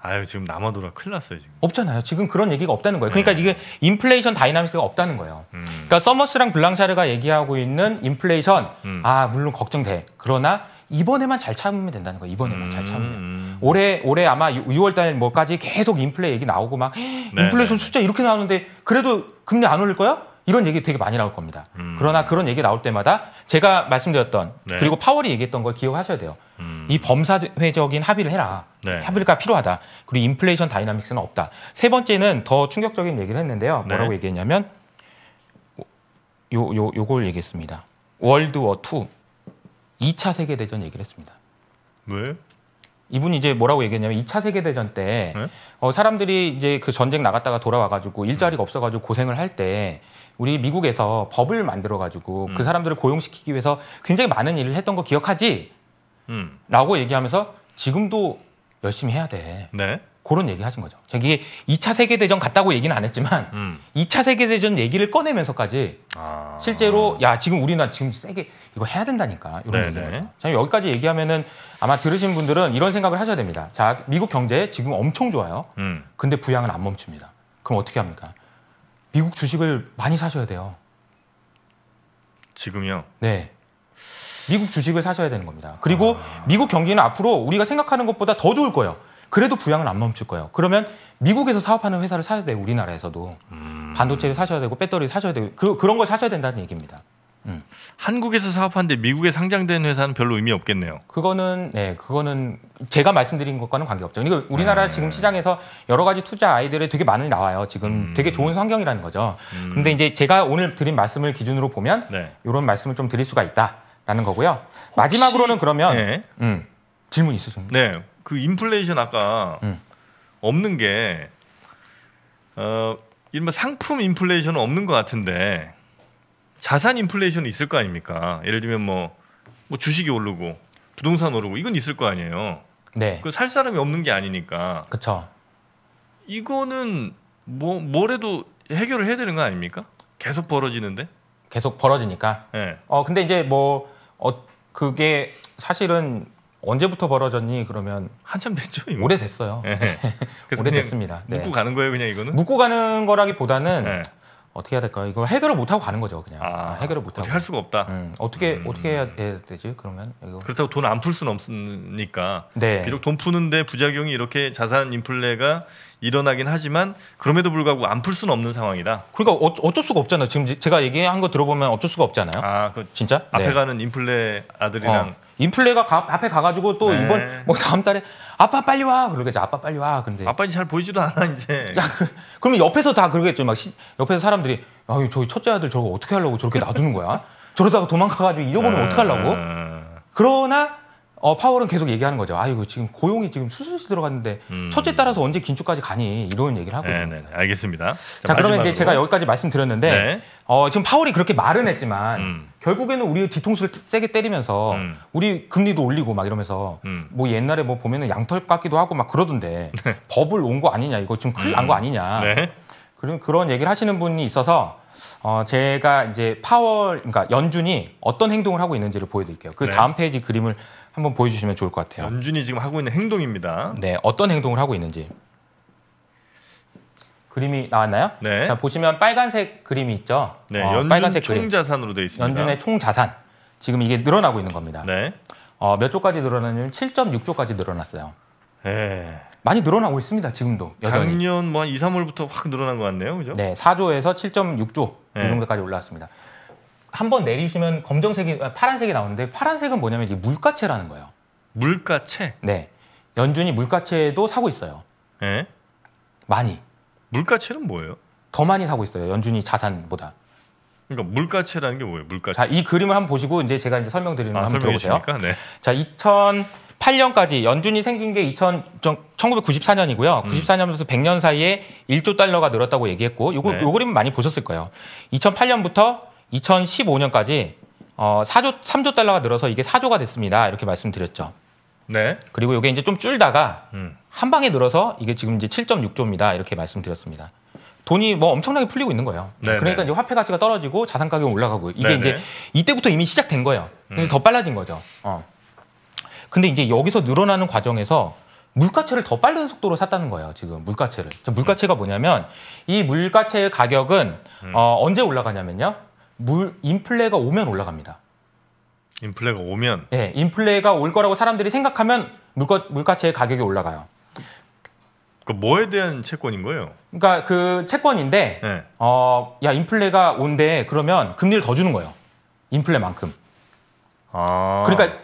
아유 지금 남아돌아 큰일 났어요 지금. 없잖아요. 지금 그런 얘기가 없다는 거예요. 그러니까 네. 이게 인플레이션 다이나믹스가 없다는 거예요. 음. 그러니까 서머스랑 블랑샤르가 얘기하고 있는 인플레이션 음. 아 물론 걱정돼. 그러나 이번에만 잘 참으면 된다는 거예요. 이번에만 음. 잘 참으면. 올해 올해 아마 6월 달 뭐까지 계속 인플레 얘기 나오고 막 네. 인플레이션 네. 숫자 이렇게 나오는데 그래도 금리 안 올릴 거야? 이런 얘기 되게 많이 나올 겁니다. 음. 그러나 그런 얘기 나올 때마다 제가 말씀드렸던 네. 그리고 파월이 얘기했던 걸 기억하셔야 돼요. 음. 이 범사회적인 합의를 해라. 네. 합의가 필요하다. 그리고 인플레이션 다이나믹스는 없다. 세 번째는 더 충격적인 얘기를 했는데요. 네. 뭐라고 얘기했냐면 요 요 요걸 얘기했습니다. 월드워 2 2차 세계대전 얘기를 했습니다. 왜? 이분이 이제 뭐라고 얘기했냐면 2차 세계대전 때 네? 어, 사람들이 이제 그 전쟁 나갔다가 돌아와가지고 일자리가 음. 없어가지고 고생을 할 때 우리 미국에서 법을 만들어가지고 그 음. 그 사람들을 고용시키기 위해서 굉장히 많은 일을 했던 거 기억하지? 음. 라고 얘기하면서 지금도 열심히 해야 돼. 네? 그런 얘기 하신 거죠. 저기 2차 세계대전 같다고 얘기는 안 했지만 음. 2차 세계대전 얘기를 꺼내면서까지 아. 실제로 야 지금 우리나 지금 세게 이거 해야 된다니까 이런 네, 얘기예요. 네. 자 여기까지 얘기하면은 아마 들으신 분들은 이런 생각을 하셔야 됩니다. 자 미국 경제 지금 엄청 좋아요. 음. 근데 부양은 안 멈춥니다. 그럼 어떻게 합니까? 미국 주식을 많이 사셔야 돼요. 지금요? 네. 미국 주식을 사셔야 되는 겁니다. 그리고 아. 미국 경기는 앞으로 우리가 생각하는 것보다 더 좋을 거예요. 그래도 부양을 안 멈출 거예요. 그러면 미국에서 사업하는 회사를 사야 돼요. 우리나라에서도 음... 반도체를 사셔야 되고 배터리를 사셔야 되고 그, 그런 걸 사셔야 된다는 얘기입니다. 음. 한국에서 사업하는데 미국에 상장된 회사는 별로 의미 없겠네요. 그거는 네, 그거는 제가 말씀드린 것과는 관계없죠. 그러 우리나라 네. 지금 시장에서 여러 가지 투자 아이들이 되게 많이 나와요. 지금 음. 되게 좋은 환경이라는 거죠. 음. 근데 이제 제가 오늘 드린 말씀을 기준으로 보면 네. 이런 말씀을 좀 드릴 수가 있다라는 거고요. 마지막으로는 그러면 네. 음, 질문 있으십니까? 네. 그 인플레이션 아까 음. 없는 게 어, 이른바 상품 인플레이션은 없는 것 같은데 자산 인플레이션이 있을 거 아닙니까? 예를 들면 뭐, 뭐 주식이 오르고 부동산 오르고 이건 있을 거 아니에요. 네. 그 살 사람이 없는 게 아니니까. 그렇죠. 이거는 뭐 뭐래도 해결을 해야 되는 거 아닙니까? 계속 벌어지는데? 계속 벌어지니까. 네. 어 근데 이제 뭐 어, 그게 사실은 언제부터 벌어졌니? 그러면 한참 됐죠. 이거. 오래됐어요. 예. 네. 오래됐습니다. 네. 묻고 가는 거예요, 그냥 이거는? 묶고 가는 거라기보다는 네. 어떻게 해야 될까요? 이걸 해결을 못 하고 가는 거죠, 그냥. 아, 아 해결을 못 하고. 할 수가 없다. 음, 어떻게 음. 어떻게 해야 되지? 그러면 이거. 그렇다고 돈 안 풀 수는 없으니까. 네. 비록 돈 푸는데 부작용이 이렇게 자산 인플레가 일어나긴 하지만 그럼에도 불구하고 안 풀 수는 없는 상황이다. 그러니까 어, 쩔 수가 없잖아요. 지금 제가 얘기한 거 들어보면 어쩔 수가 없잖아요. 아, 그 진짜? 앞에 네. 가는 인플레 아들이랑 어. 인플레가 가, 앞에 가가지고 또 네. 이번 뭐 다음 달에 아빠 빨리 와 그러겠죠 아빠 빨리 와 근데 아빠 이제 잘 보이지도 않아 이제 야 그, 그러면 옆에서 다 그러겠죠 막 시, 옆에서 사람들이 아저기 첫째 아들 저거 어떻게 하려고 저렇게 놔두는 거야 저러다가 도망가가지고 잃어버리면 네. 어떡하려고 그러나 어, 파월은 계속 얘기하는 거죠. 아이고 지금 고용이 지금 수술시 들어갔는데 음. 첫째 따라서 언제 긴축까지 가니 이런 얘기를 하거든요. 네네, 네. 알겠습니다. 자, 자 그러면 이제 제가 여기까지 말씀드렸는데 네. 어, 지금 파월이 그렇게 말은 했지만 음. 결국에는 우리 뒤통수를 세게 때리면서 음. 우리 금리도 올리고 막 이러면서 음. 뭐 옛날에 뭐 보면은 양털 깎기도 하고 막 그러던데 네. 법을 온 거 아니냐 이거 지금 큰일 난거 음. 아니냐 네. 그런 그런 얘기를 하시는 분이 있어서 어, 제가 이제 파월 그러니까 연준이 어떤 행동을 하고 있는지를 보여드릴게요. 그 네. 다음 네. 페이지 그림을 한번 보여주시면 좋을 것 같아요. 연준이 지금 하고 있는 행동입니다. 네, 어떤 행동을 하고 있는지. 그림이 나왔나요? 네. 자, 보시면 빨간색 그림이 있죠. 네, 어, 연준 빨간색 총자산으로 되어 있습니다. 연준의 총자산. 지금 이게 늘어나고 있는 겁니다. 네. 어, 몇 조까지 늘어났냐면 7.6조까지 늘어났어요. 네. 많이 늘어나고 있습니다. 지금도. 여전히. 작년 뭐한 2, 3월부터 확 늘어난 것 같네요. 그죠? 네, 4조에서 7.6조 네. 이 정도까지 올라왔습니다. 한번 내리시면 검정색이 아, 파란색이 나오는데 파란색은 뭐냐면 이게 물가채라는 거예요. 물가채? 네. 연준이 물가채도 사고 있어요. 예? 많이. 물가채는 뭐예요? 더 많이 사고 있어요. 연준이 자산보다. 그러니까 물가채라는 게 뭐예요? 물가채. 자, 이 그림을 한번 보시고 이제 제가 이제 설명드리는 아, 한번 들어보세요. 네. 자, 2008년까지 연준이 생긴 게 2000, 1994년이고요. 음. 94년부터 100년 사이에 1조 달러가 늘었다고 얘기했고 요거 네. 요 그림 많이 보셨을 거예요. 2008년부터 2015년까지 어, 4조 3조 달러가 늘어서 이게 4조가 됐습니다. 이렇게 말씀드렸죠. 네. 그리고 이게 이제 좀 줄다가 음. 한 방에 늘어서 이게 지금 이제 7.6조입니다. 이렇게 말씀드렸습니다. 돈이 뭐 엄청나게 풀리고 있는 거예요. 네네. 네. 그러니까 이제 화폐 가치가 떨어지고 자산 가격이 올라가고 이게 네네. 이제 네. 이때부터 이미 시작된 거예요. 음. 더 빨라진 거죠. 어. 근데 이제 여기서 늘어나는 과정에서 물가채를 더 빠른 속도로 샀다는 거예요. 지금 물가채를. 물가채가 뭐냐면 이 물가채의 가격은 음. 어, 언제 올라가냐면요. 물 인플레가 오면 올라갑니다. 인플레가 오면? 네, 인플레가 올 거라고 사람들이 생각하면 물가 물가채 가격이 올라가요. 그 뭐에 대한 채권인 거예요? 그러니까 그 채권인데 네. 예. 어야 인플레가 온대 그러면 금리를 더 주는 거예요. 인플레만큼. 아. 그러니까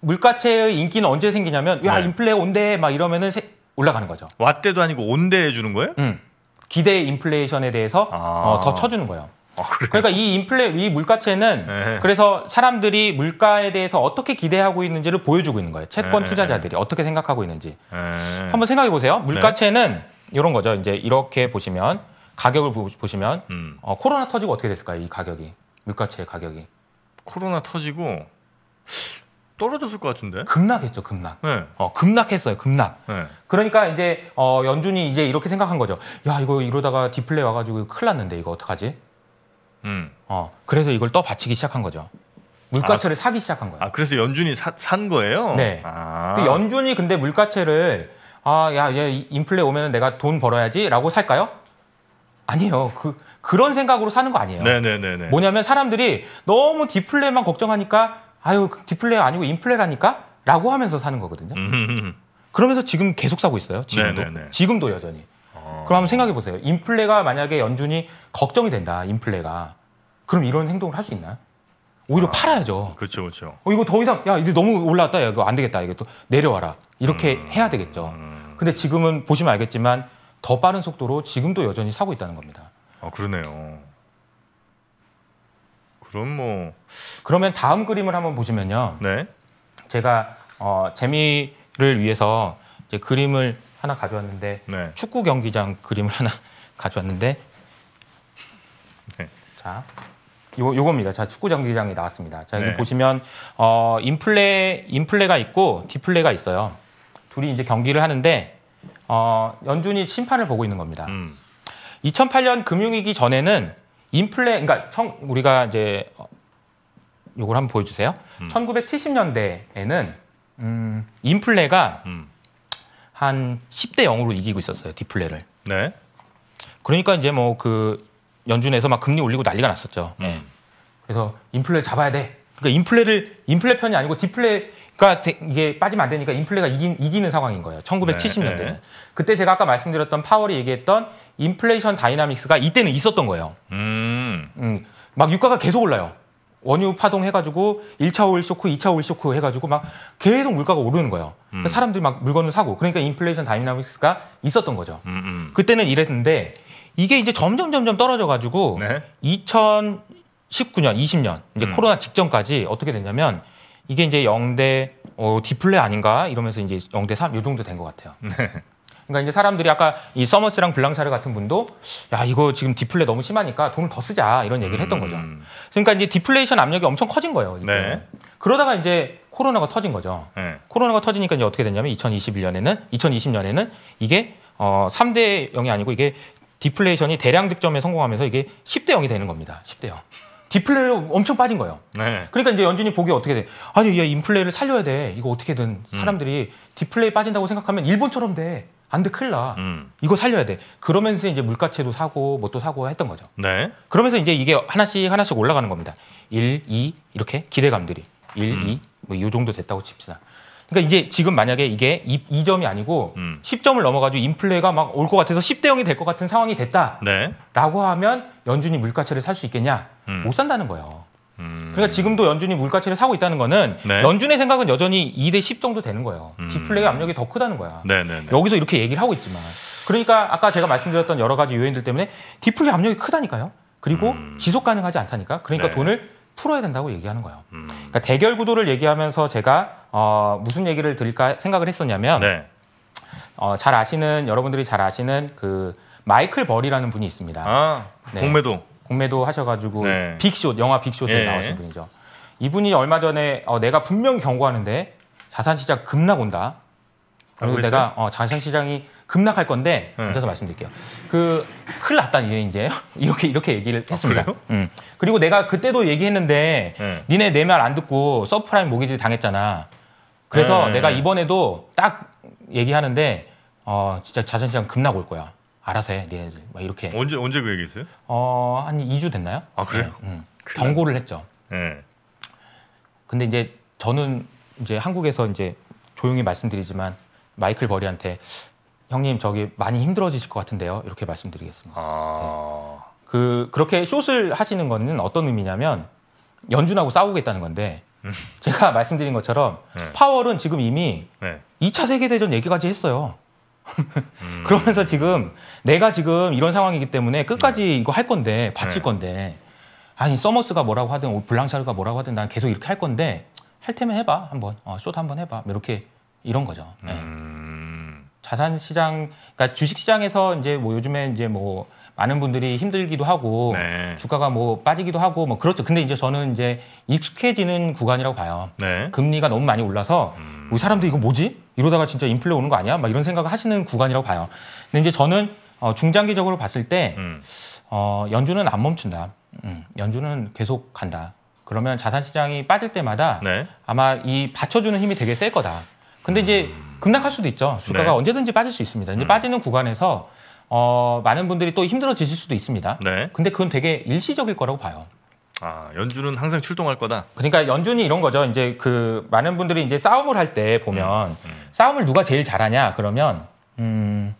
물가채의 인기는 언제 생기냐면 야 네. 인플레 온대 막 이러면은 세, 올라가는 거죠. 왔대도 아니고 온대 해주는 거예요? 응. 음. 기대 인플레이션에 대해서 아. 어, 더 쳐주는 거예요. 아, 그러니까 이 인플레, 이 물가채는 네. 그래서 사람들이 물가에 대해서 어떻게 기대하고 있는지를 보여주고 있는 거예요. 채권 네. 투자자들이 어떻게 생각하고 있는지. 네. 한번 생각해 보세요. 네. 물가채는 이런 거죠. 이제 이렇게 보시면 가격을 보시면 음. 어, 코로나 터지고 어떻게 됐을까요? 이 가격이 물가채 가격이. 코로나 터지고 떨어졌을 것 같은데? 급락했죠, 급락. 네. 어, 급락했어요, 급락. 네. 그러니까 이제 어, 연준이 이제 이렇게 생각한 거죠. 야, 이거 이러다가 디플레 와가지고 큰일 났는데 이거 어떡하지? 음. 어, 그래서 이걸 떠받치기 시작한 거죠. 물가채를 아, 사기 시작한 거예요. 아, 그래서 연준이 사, 산 거예요? 네. 아. 근데 연준이 근데 물가채를 아, 야, 얘 인플레 오면 내가 돈 벌어야지라고 살까요? 아니에요. 그 그런 생각으로 사는 거 아니에요. 네네네. 뭐냐면 사람들이 너무 디플레만 걱정하니까 아유 디플레 아니고 인플레라니까라고 하면서 사는 거거든요. 음흠흠. 그러면서 지금 계속 사고 있어요. 지금도 네네네. 지금도 여전히. 그럼 한번 생각해 보세요. 인플레가 만약에 연준이 걱정이 된다. 인플레가. 그럼 이런 행동을 할 수 있나요? 오히려 아, 팔아야죠. 그렇죠, 그렇죠. 어, 이거 더 이상 야 이제 너무 올라왔다. 야 이거 안 되겠다. 이거또 내려와라. 이렇게 음, 해야 되겠죠. 음. 근데 지금은 보시면 알겠지만 더 빠른 속도로 지금도 여전히 사고 있다는 겁니다. 아 그러네요. 그럼 뭐 그러면 다음 그림을 한번 보시면요. 네. 제가 어, 재미를 위해서 이제 그림을 하나 가져왔는데 네. 축구 경기장 그림을 하나 가져왔는데 네. 자 요, 요겁니다. 자, 축구 경기장이 나왔습니다. 자, 여기 네. 보시면, 어, 인플레, 인플레가 있고, 디플레가 있어요. 둘이 이제 경기를 하는데, 어, 연준이 심판을 보고 있는 겁니다. 음. 2008년 금융위기 전에는 인플레, 그러니까 청, 우리가 이제, 어, 요걸 한번 보여주세요. 음. 1970년대에는, 음, 인플레가 음. 한 10대 0으로 이기고 있었어요. 디플레를. 네. 그러니까 이제 뭐 그 연준에서 막 금리 올리고 난리가 났었죠. 음. 네. 그래서 인플레 잡아야 돼. 그러니까 인플레를 인플레 편이 아니고 디플레가 되, 이게 빠지면 안 되니까 인플레가 이긴, 이기는 상황인 거예요. 1970년대는. 네. 그때 제가 아까 말씀드렸던 파월이 얘기했던 인플레이션 다이나믹스가 이때는 있었던 거예요. 음. 음. 막 유가가 계속 올라요. 원유 파동 해가지고 1차 오일 쇼크, 2차 오일 쇼크 해가지고 막 계속 물가가 오르는 거예요. 그러니까 음. 사람들이 막 물건을 사고 그러니까 인플레이션 다이나믹스가 있었던 거죠. 음음. 음. 그때는 이랬는데 이게 이제 점점 점점 떨어져가지고 네. 2019년, 20년 이제 음. 코로나 직전까지 어떻게 됐냐면 이게 이제 영대 어, 디플레 아닌가 이러면서 이제 영대3요 정도 된 것 같아요. 네. 그러니까 이제 사람들이 아까 이 서머스랑 블랑샤르 같은 분도 야 이거 지금 디플레 너무 심하니까 돈을 더 쓰자 이런 얘기를 했던 거죠. 음. 그러니까 이제 디플레이션 압력이 엄청 커진 거예요. 네. 그러다가 이제 코로나가 터진 거죠. 네. 코로나가 터지니까 이제 어떻게 됐냐면 2021년에는 2020년에는 이게 어 3대 0이 아니고 이게 디플레이션이 대량 득점에 성공하면서 이게 10대 0이 되는 겁니다. 10대 0. 디플레이로 엄청 빠진 거예요. 네. 그러니까 이제 연준이 보기 어떻게 돼? 아니, 얘 인플레이를 살려야 돼. 이거 어떻게든 음. 사람들이 음. 디플레이 빠진다고 생각하면 일본처럼 돼. 안 돼, 큰일 나. 음. 이거 살려야 돼. 그러면서 이제 물가채도 사고, 뭐 또 사고 했던 거죠. 네. 그러면서 이제 이게 하나씩 하나씩 올라가는 겁니다. 1, 2, 이렇게 기대감들이. 1, 음. 2, 뭐이 정도 됐다고 칩시다. 그러니까 이제 지금 만약에 이게 2, 점이 아니고 음. 10점을 넘어가지고 인플레가 막 올 것 같아서 10대 0이 될 것 같은 상황이 됐다. 네. 라고 하면 연준이 물가채를 살 수 있겠냐? 음. 못 산다는 거예요. 음. 그러니까 지금도 연준이 물가치를 사고 있다는 거는 네. 연준의 생각은 여전히 2대 10 정도 되는 거예요. 음. 디플레이 압력이 더 크다는 거야. 네네네. 네, 네. 여기서 이렇게 얘기를 하고 있지만. 그러니까 아까 제가 말씀드렸던 여러 가지 요인들 때문에 디플레이 압력이 크다니까요. 그리고 음. 지속 가능하지 않다니까. 그러니까 네. 돈을 풀어야 된다고 얘기하는 거예요. 음. 그러니까 대결 구도를 얘기하면서 제가 어, 무슨 얘기를 드릴까 생각을 했었냐면 네. 어, 잘 아시는 여러분들이 잘 아시는 그 마이클 버리라는 분이 있습니다. 아, 네. 공매도. 공매도 하셔가지고 네. 빅쇼 영화 빅쇼에 예. 나오신 분이죠. 이분이 얼마 전에 어, 내가 분명히 경고하는데 자산 시장 급락 온다. 그리고 내가 어, 자산 시장이 급락할 건데 네. 앉아서 말씀드릴게요. 그 큰일 났다 이제 이제 이렇게 이렇게 얘기를 아, 했습니다. 아, 음. 그리고 내가 그때도 얘기했는데 네. 니네 내 말 안 듣고 서프라임 모기지 당했잖아. 그래서 네. 내가 이번에도 딱 얘기하는데 어, 진짜 자산 시장 급락 올 거야. 알아서 해, 니네들. 막 이렇게. 언제 언제 그 얘기했어요? 어, 한 2주 됐나요? 아 그래요? 네, 음. 경고를 했죠. 네. 근데 이제 저는 이제 한국에서 이제 조용히 말씀드리지만 마이클 버리한테 형님 저기 많이 힘들어지실 것 같은데요. 이렇게 말씀드리겠습니다. 아... 네. 그 그렇게 숏을 하시는 거는 어떤 의미냐면 연준하고 싸우겠다는 건데 음. 제가 말씀드린 것처럼 네. 파월은 지금 이미 네. 2차 세계대전 얘기까지 했어요. 그러면서 음. 지금 내가 지금 이런 상황이기 때문에 끝까지 네. 이거 할 건데 바칠 네. 건데 아니 서머스가 뭐라고 하든 블랑샤르가 뭐라고 하든 난 계속 이렇게 할 건데 할 테면 해봐 한번 어, 쇼트 한번 해봐 이렇게 이런 거죠. 네. 음. 자산 시장, 그러니까 주식 시장에서 이제 뭐 요즘에 이제 뭐 많은 분들이 힘들기도 하고 네. 주가가 뭐 빠지기도 하고 뭐 그렇죠. 근데 이제 저는 이제 익숙해지는 구간이라고 봐요. 네. 금리가 너무 많이 올라서 음. 우리 뭐 사람들 이거 뭐지? 이러다가 진짜 인플레 오는 거 아니야? 막 이런 생각을 하시는 구간이라고 봐요. 근데 이제 저는 어, 중장기적으로 봤을 때 음. 어, 연준은 안 멈춘다. 음, 연준은 계속 간다. 그러면 자산 시장이 빠질 때마다 네. 아마 이 받쳐주는 힘이 되게 셀 거다. 근데 이제 음. 급락할 수도 있죠. 주가가 네. 언제든지 빠질 수 있습니다. 이제 음. 빠지는 구간에서 어, 많은 분들이 또 힘들어지실 수도 있습니다. 네. 근데 그건 되게 일시적일 거라고 봐요. 아, 연준은 항상 출동할 거다. 그러니까 연준이 이런 거죠. 이제 그 많은 분들이 이제 싸움을 할 때 보면 음, 음. 싸움을 누가 제일 잘하냐 그러면 음,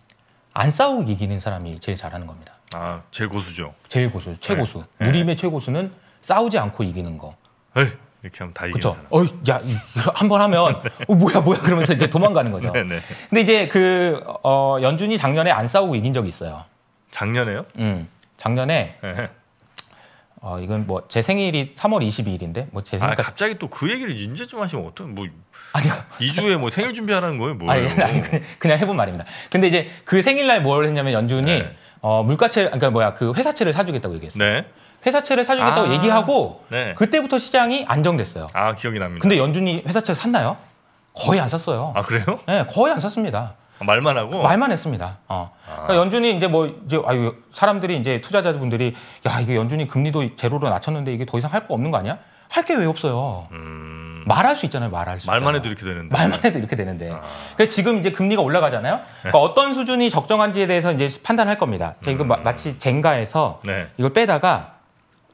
안 싸우고 이기는 사람이 제일 잘하는 겁니다. 아, 제일 고수죠. 제일 고수, 최고수. 네. 누림의 네. 최고수는 싸우지 않고 이기는 거. 에이. 이렇게 하면 다 이기는 사람. 어, 야, 한 번 하면 네. 어, 뭐야 뭐야 그러면서 이제 도망가는 거죠. 네네. 네. 근데 이제 그 어, 연준이 작년에 안 싸우고 이긴 적이 있어요. 작년에요? 음, 작년에 네. 어, 이건 뭐 제 생일이 3월 22일인데 뭐제 생일. 아 갑자기 또 그 얘기를 이제 좀 하시면 어떤 뭐 아니요. 2주에 뭐 생일 준비하라는 거예요, 뭐예요? 아니, 아니 그냥, 그냥 해본 말입니다. 근데 이제 그 생일날 뭘 했냐면 연준이 네. 어, 물가채 그러니까 뭐야 그 회사채를 사주겠다고 얘기했어요. 네. 회사채를 사주겠다고 아, 얘기하고 네. 그때부터 시장이 안정됐어요. 아 기억이 납니다. 근데 연준이 회사채 를 샀나요? 거의 안 샀어요. 아 그래요? 네, 거의 안 샀습니다. 아, 말만 하고 말만 했습니다. 어. 아. 그러니까 연준이 이제 뭐 이제 아유 사람들이 이제 투자자분들이 야 이게 연준이 금리도 제로로 낮췄는데 이게 더 이상 할 거 없는 거 아니야? 할 게 왜 없어요? 음... 말할 수 있잖아요. 말할 수 말만 있잖아요. 해도 이렇게 되는데 말만 해도 이렇게 되는데. 아... 그래서 지금 이제 금리가 올라가잖아요. 그러니까 네. 어떤 수준이 적정한지에 대해서 이제 판단할 겁니다. 제가 이거 음... 마, 치 젠가에서 네. 이걸 빼다가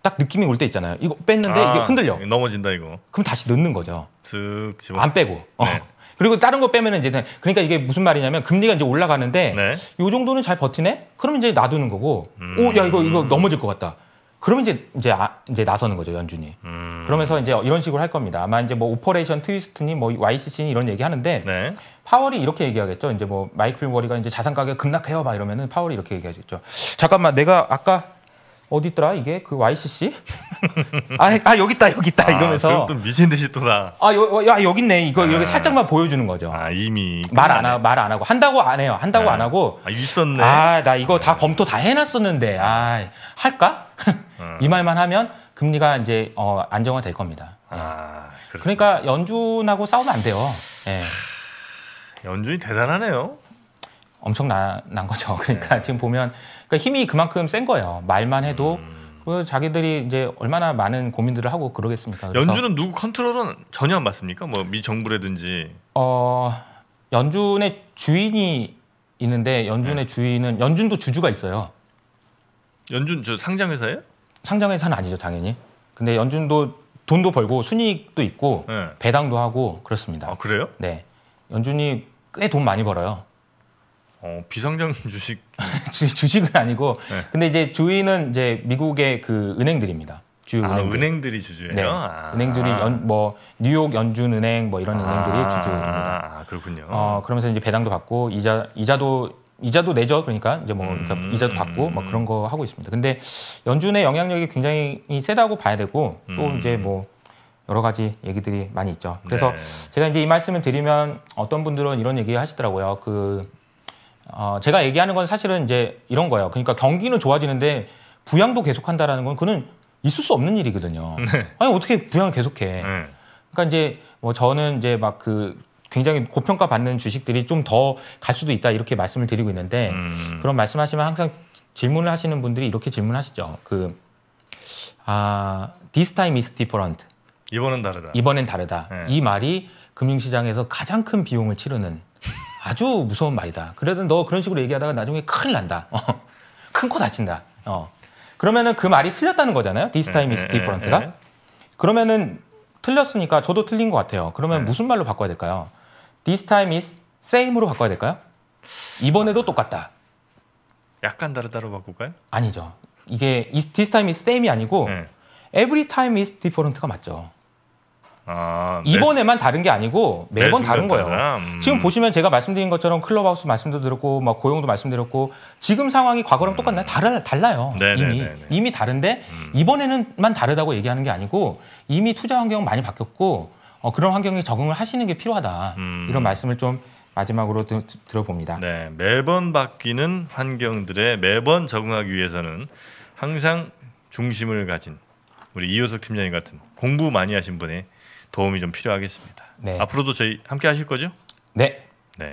딱 느낌이 올 때 있잖아요. 이거 뺐는데 아, 이게 흔들려. 넘어진다 이거. 그럼 다시 넣는 거죠. 쓱 집어. 안 빼고. 어. 네. 그리고 다른 거 빼면은 이제 그러니까 이게 무슨 말이냐면 금리가 이제 올라가는데 네. 요 정도는 잘 버티네. 그럼 이제 놔두는 거고. 음. 오, 야 이거 이거 음. 넘어질 것 같다. 그러면 이제 이제 아, 이제 나서는 거죠 연준이. 음. 그러면서 이제 이런 식으로 할 겁니다. 아마 이제 뭐 오퍼레이션 트위스트니 뭐 YCC니 이런 얘기 하는데 네. 파월이 이렇게 얘기하겠죠. 이제 뭐 마이클 워리가 이제 자산 가격 급락해요 막 이러면은 파월이 이렇게 얘기하겠죠. 잠깐만 내가 아까 어디 있더라 이게 그 YCC? 아, 아 여기 있다 여기 있다 아, 이러면서 아, 또 미친 듯이 또다. 아 여, 야, 아, 기 있네 이거 아. 여기 살짝만 보여주는 거죠. 아 이미 말안말 안 하고 한다고 안 해요. 한다고 네. 안 하고. 아 있었네. 아 나 이거 다 검토 다 해놨었는데 아 할까? 어. 이 말만 하면 금리가 이제 어, 안정화될 겁니다. 네. 아 그렇습니다. 그러니까 연준하고 싸우면 안 돼요. 예. 연준이 대단하네요. 엄청난 거죠. 그러니까 네. 지금 보면 그러니까 힘이 그만큼 센 거예요. 말만 해도 음. 자기들이 이제 얼마나 많은 고민들을 하고 그러겠습니까. 연준은 누구 컨트롤은 전혀 안 받습니까? 뭐 미 정부라든지. 어 연준의 주인이 있는데 연준의 네. 주인은 연준도 주주가 있어요. 연준 저 상장회사예요? 상장회사는 아니죠 당연히. 근데 연준도 돈도 벌고 순이익도 있고 네. 배당도 하고 그렇습니다. 아 그래요? 네. 연준이 꽤 돈 많이 벌어요. 어, 비상장 주식 주식은 아니고 네. 근데 이제 주인은 이제 미국의 그 은행들입니다. 주 아, 은행들. 은행들이 주주예요. 네. 아. 은행들이 연, 뭐 뉴욕 연준 은행 뭐 이런 아, 은행들이 주주입니다. 아, 그렇군요. 어, 그러면서 이제 배당도 받고 이자 이자도 이자도 내죠. 그러니까 이제 뭐 그러니까 음. 이자도 받고 음. 막 그런 거 하고 있습니다. 근데 연준의 영향력이 굉장히 세다고 봐야 되고 또 음. 이제 뭐 여러 가지 얘기들이 많이 있죠. 그래서 네. 제가 이제 이 말씀을 드리면 어떤 분들은 이런 얘기 하시더라고요. 그 어, 제가 얘기하는 건 사실은 이제 이런 거예요. 그러니까 경기는 좋아지는데 부양도 계속한다라는 건 그는 있을 수 없는 일이거든요. 네. 아니 어떻게 부양을 계속해? 네. 그러니까 이제 뭐 저는 이제 막 그 굉장히 고평가 받는 주식들이 좀 더 갈 수도 있다 이렇게 말씀을 드리고 있는데 음. 그런 말씀하시면 항상 질문을 하시는 분들이 이렇게 질문하시죠. 그 아, this time is different. 이번은 다르다. 이번엔 다르다. 네. 이 말이 금융시장에서 가장 큰 비용을 치르는 아주 무서운 말이다. 그래도 너 그런 식으로 얘기하다가 나중에 큰일 난다. 어, 큰코 다친다. 어. 그러면은 그 말이 틀렸다는 거잖아요. This 음, time is 음, 음, different가. 그러면은 틀렸으니까 저도 틀린 것 같아요. 그러면 네. 무슨 말로 바꿔야 될까요? This time is same으로 바꿔야 될까요? 이번에도 똑같다. 약간 다르다로 바꿀까요? 아니죠. 이게 this time is same이 아니고 에. every time is different가 맞죠. 아, 네. 이번에만 매... 다른 게 아니고 매번 다른 거예요. 음. 지금 보시면 제가 말씀드린 것처럼 클럽하우스 말씀도 드렸고 막 고용도 말씀드렸고 지금 상황이 과거랑 음. 똑같나요? 달라, 달라요. 네네네네. 네, 이미 네, 이미 다른데 음. 이번에는만 다르다고 얘기하는 게 아니고 이미 투자 환경 많이 바뀌었고 어, 그런 환경에 적응을 하시는 게 필요하다 음. 이런 말씀을 좀 마지막으로 드, 들어봅니다. 네, 매번 바뀌는 환경들에 매번 적응하기 위해서는 항상 중심을 가진 우리 이효석 팀장님 같은 공부 많이 하신 분의 도움이 좀 필요하겠습니다. 네. 앞으로도 저희 함께 하실 거죠? 네. 네.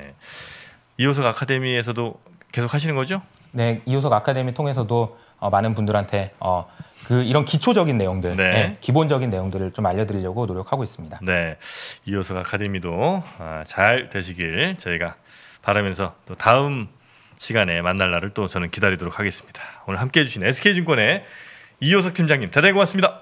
이호석 아카데미에서도 계속 하시는 거죠? 네, 이호석 아카데미 통해서도 어, 많은 분들한테 어, 그 이런 기초적인 내용들, 네. 네, 기본적인 내용들을 좀 알려드리려고 노력하고 있습니다. 네, 이호석 아카데미도 아, 잘 되시길 저희가 바라면서 또 다음 시간에 만날 날을 또 저는 기다리도록 하겠습니다. 오늘 함께해 주신 SK증권의 이호석 팀장님 대단히 고맙습니다.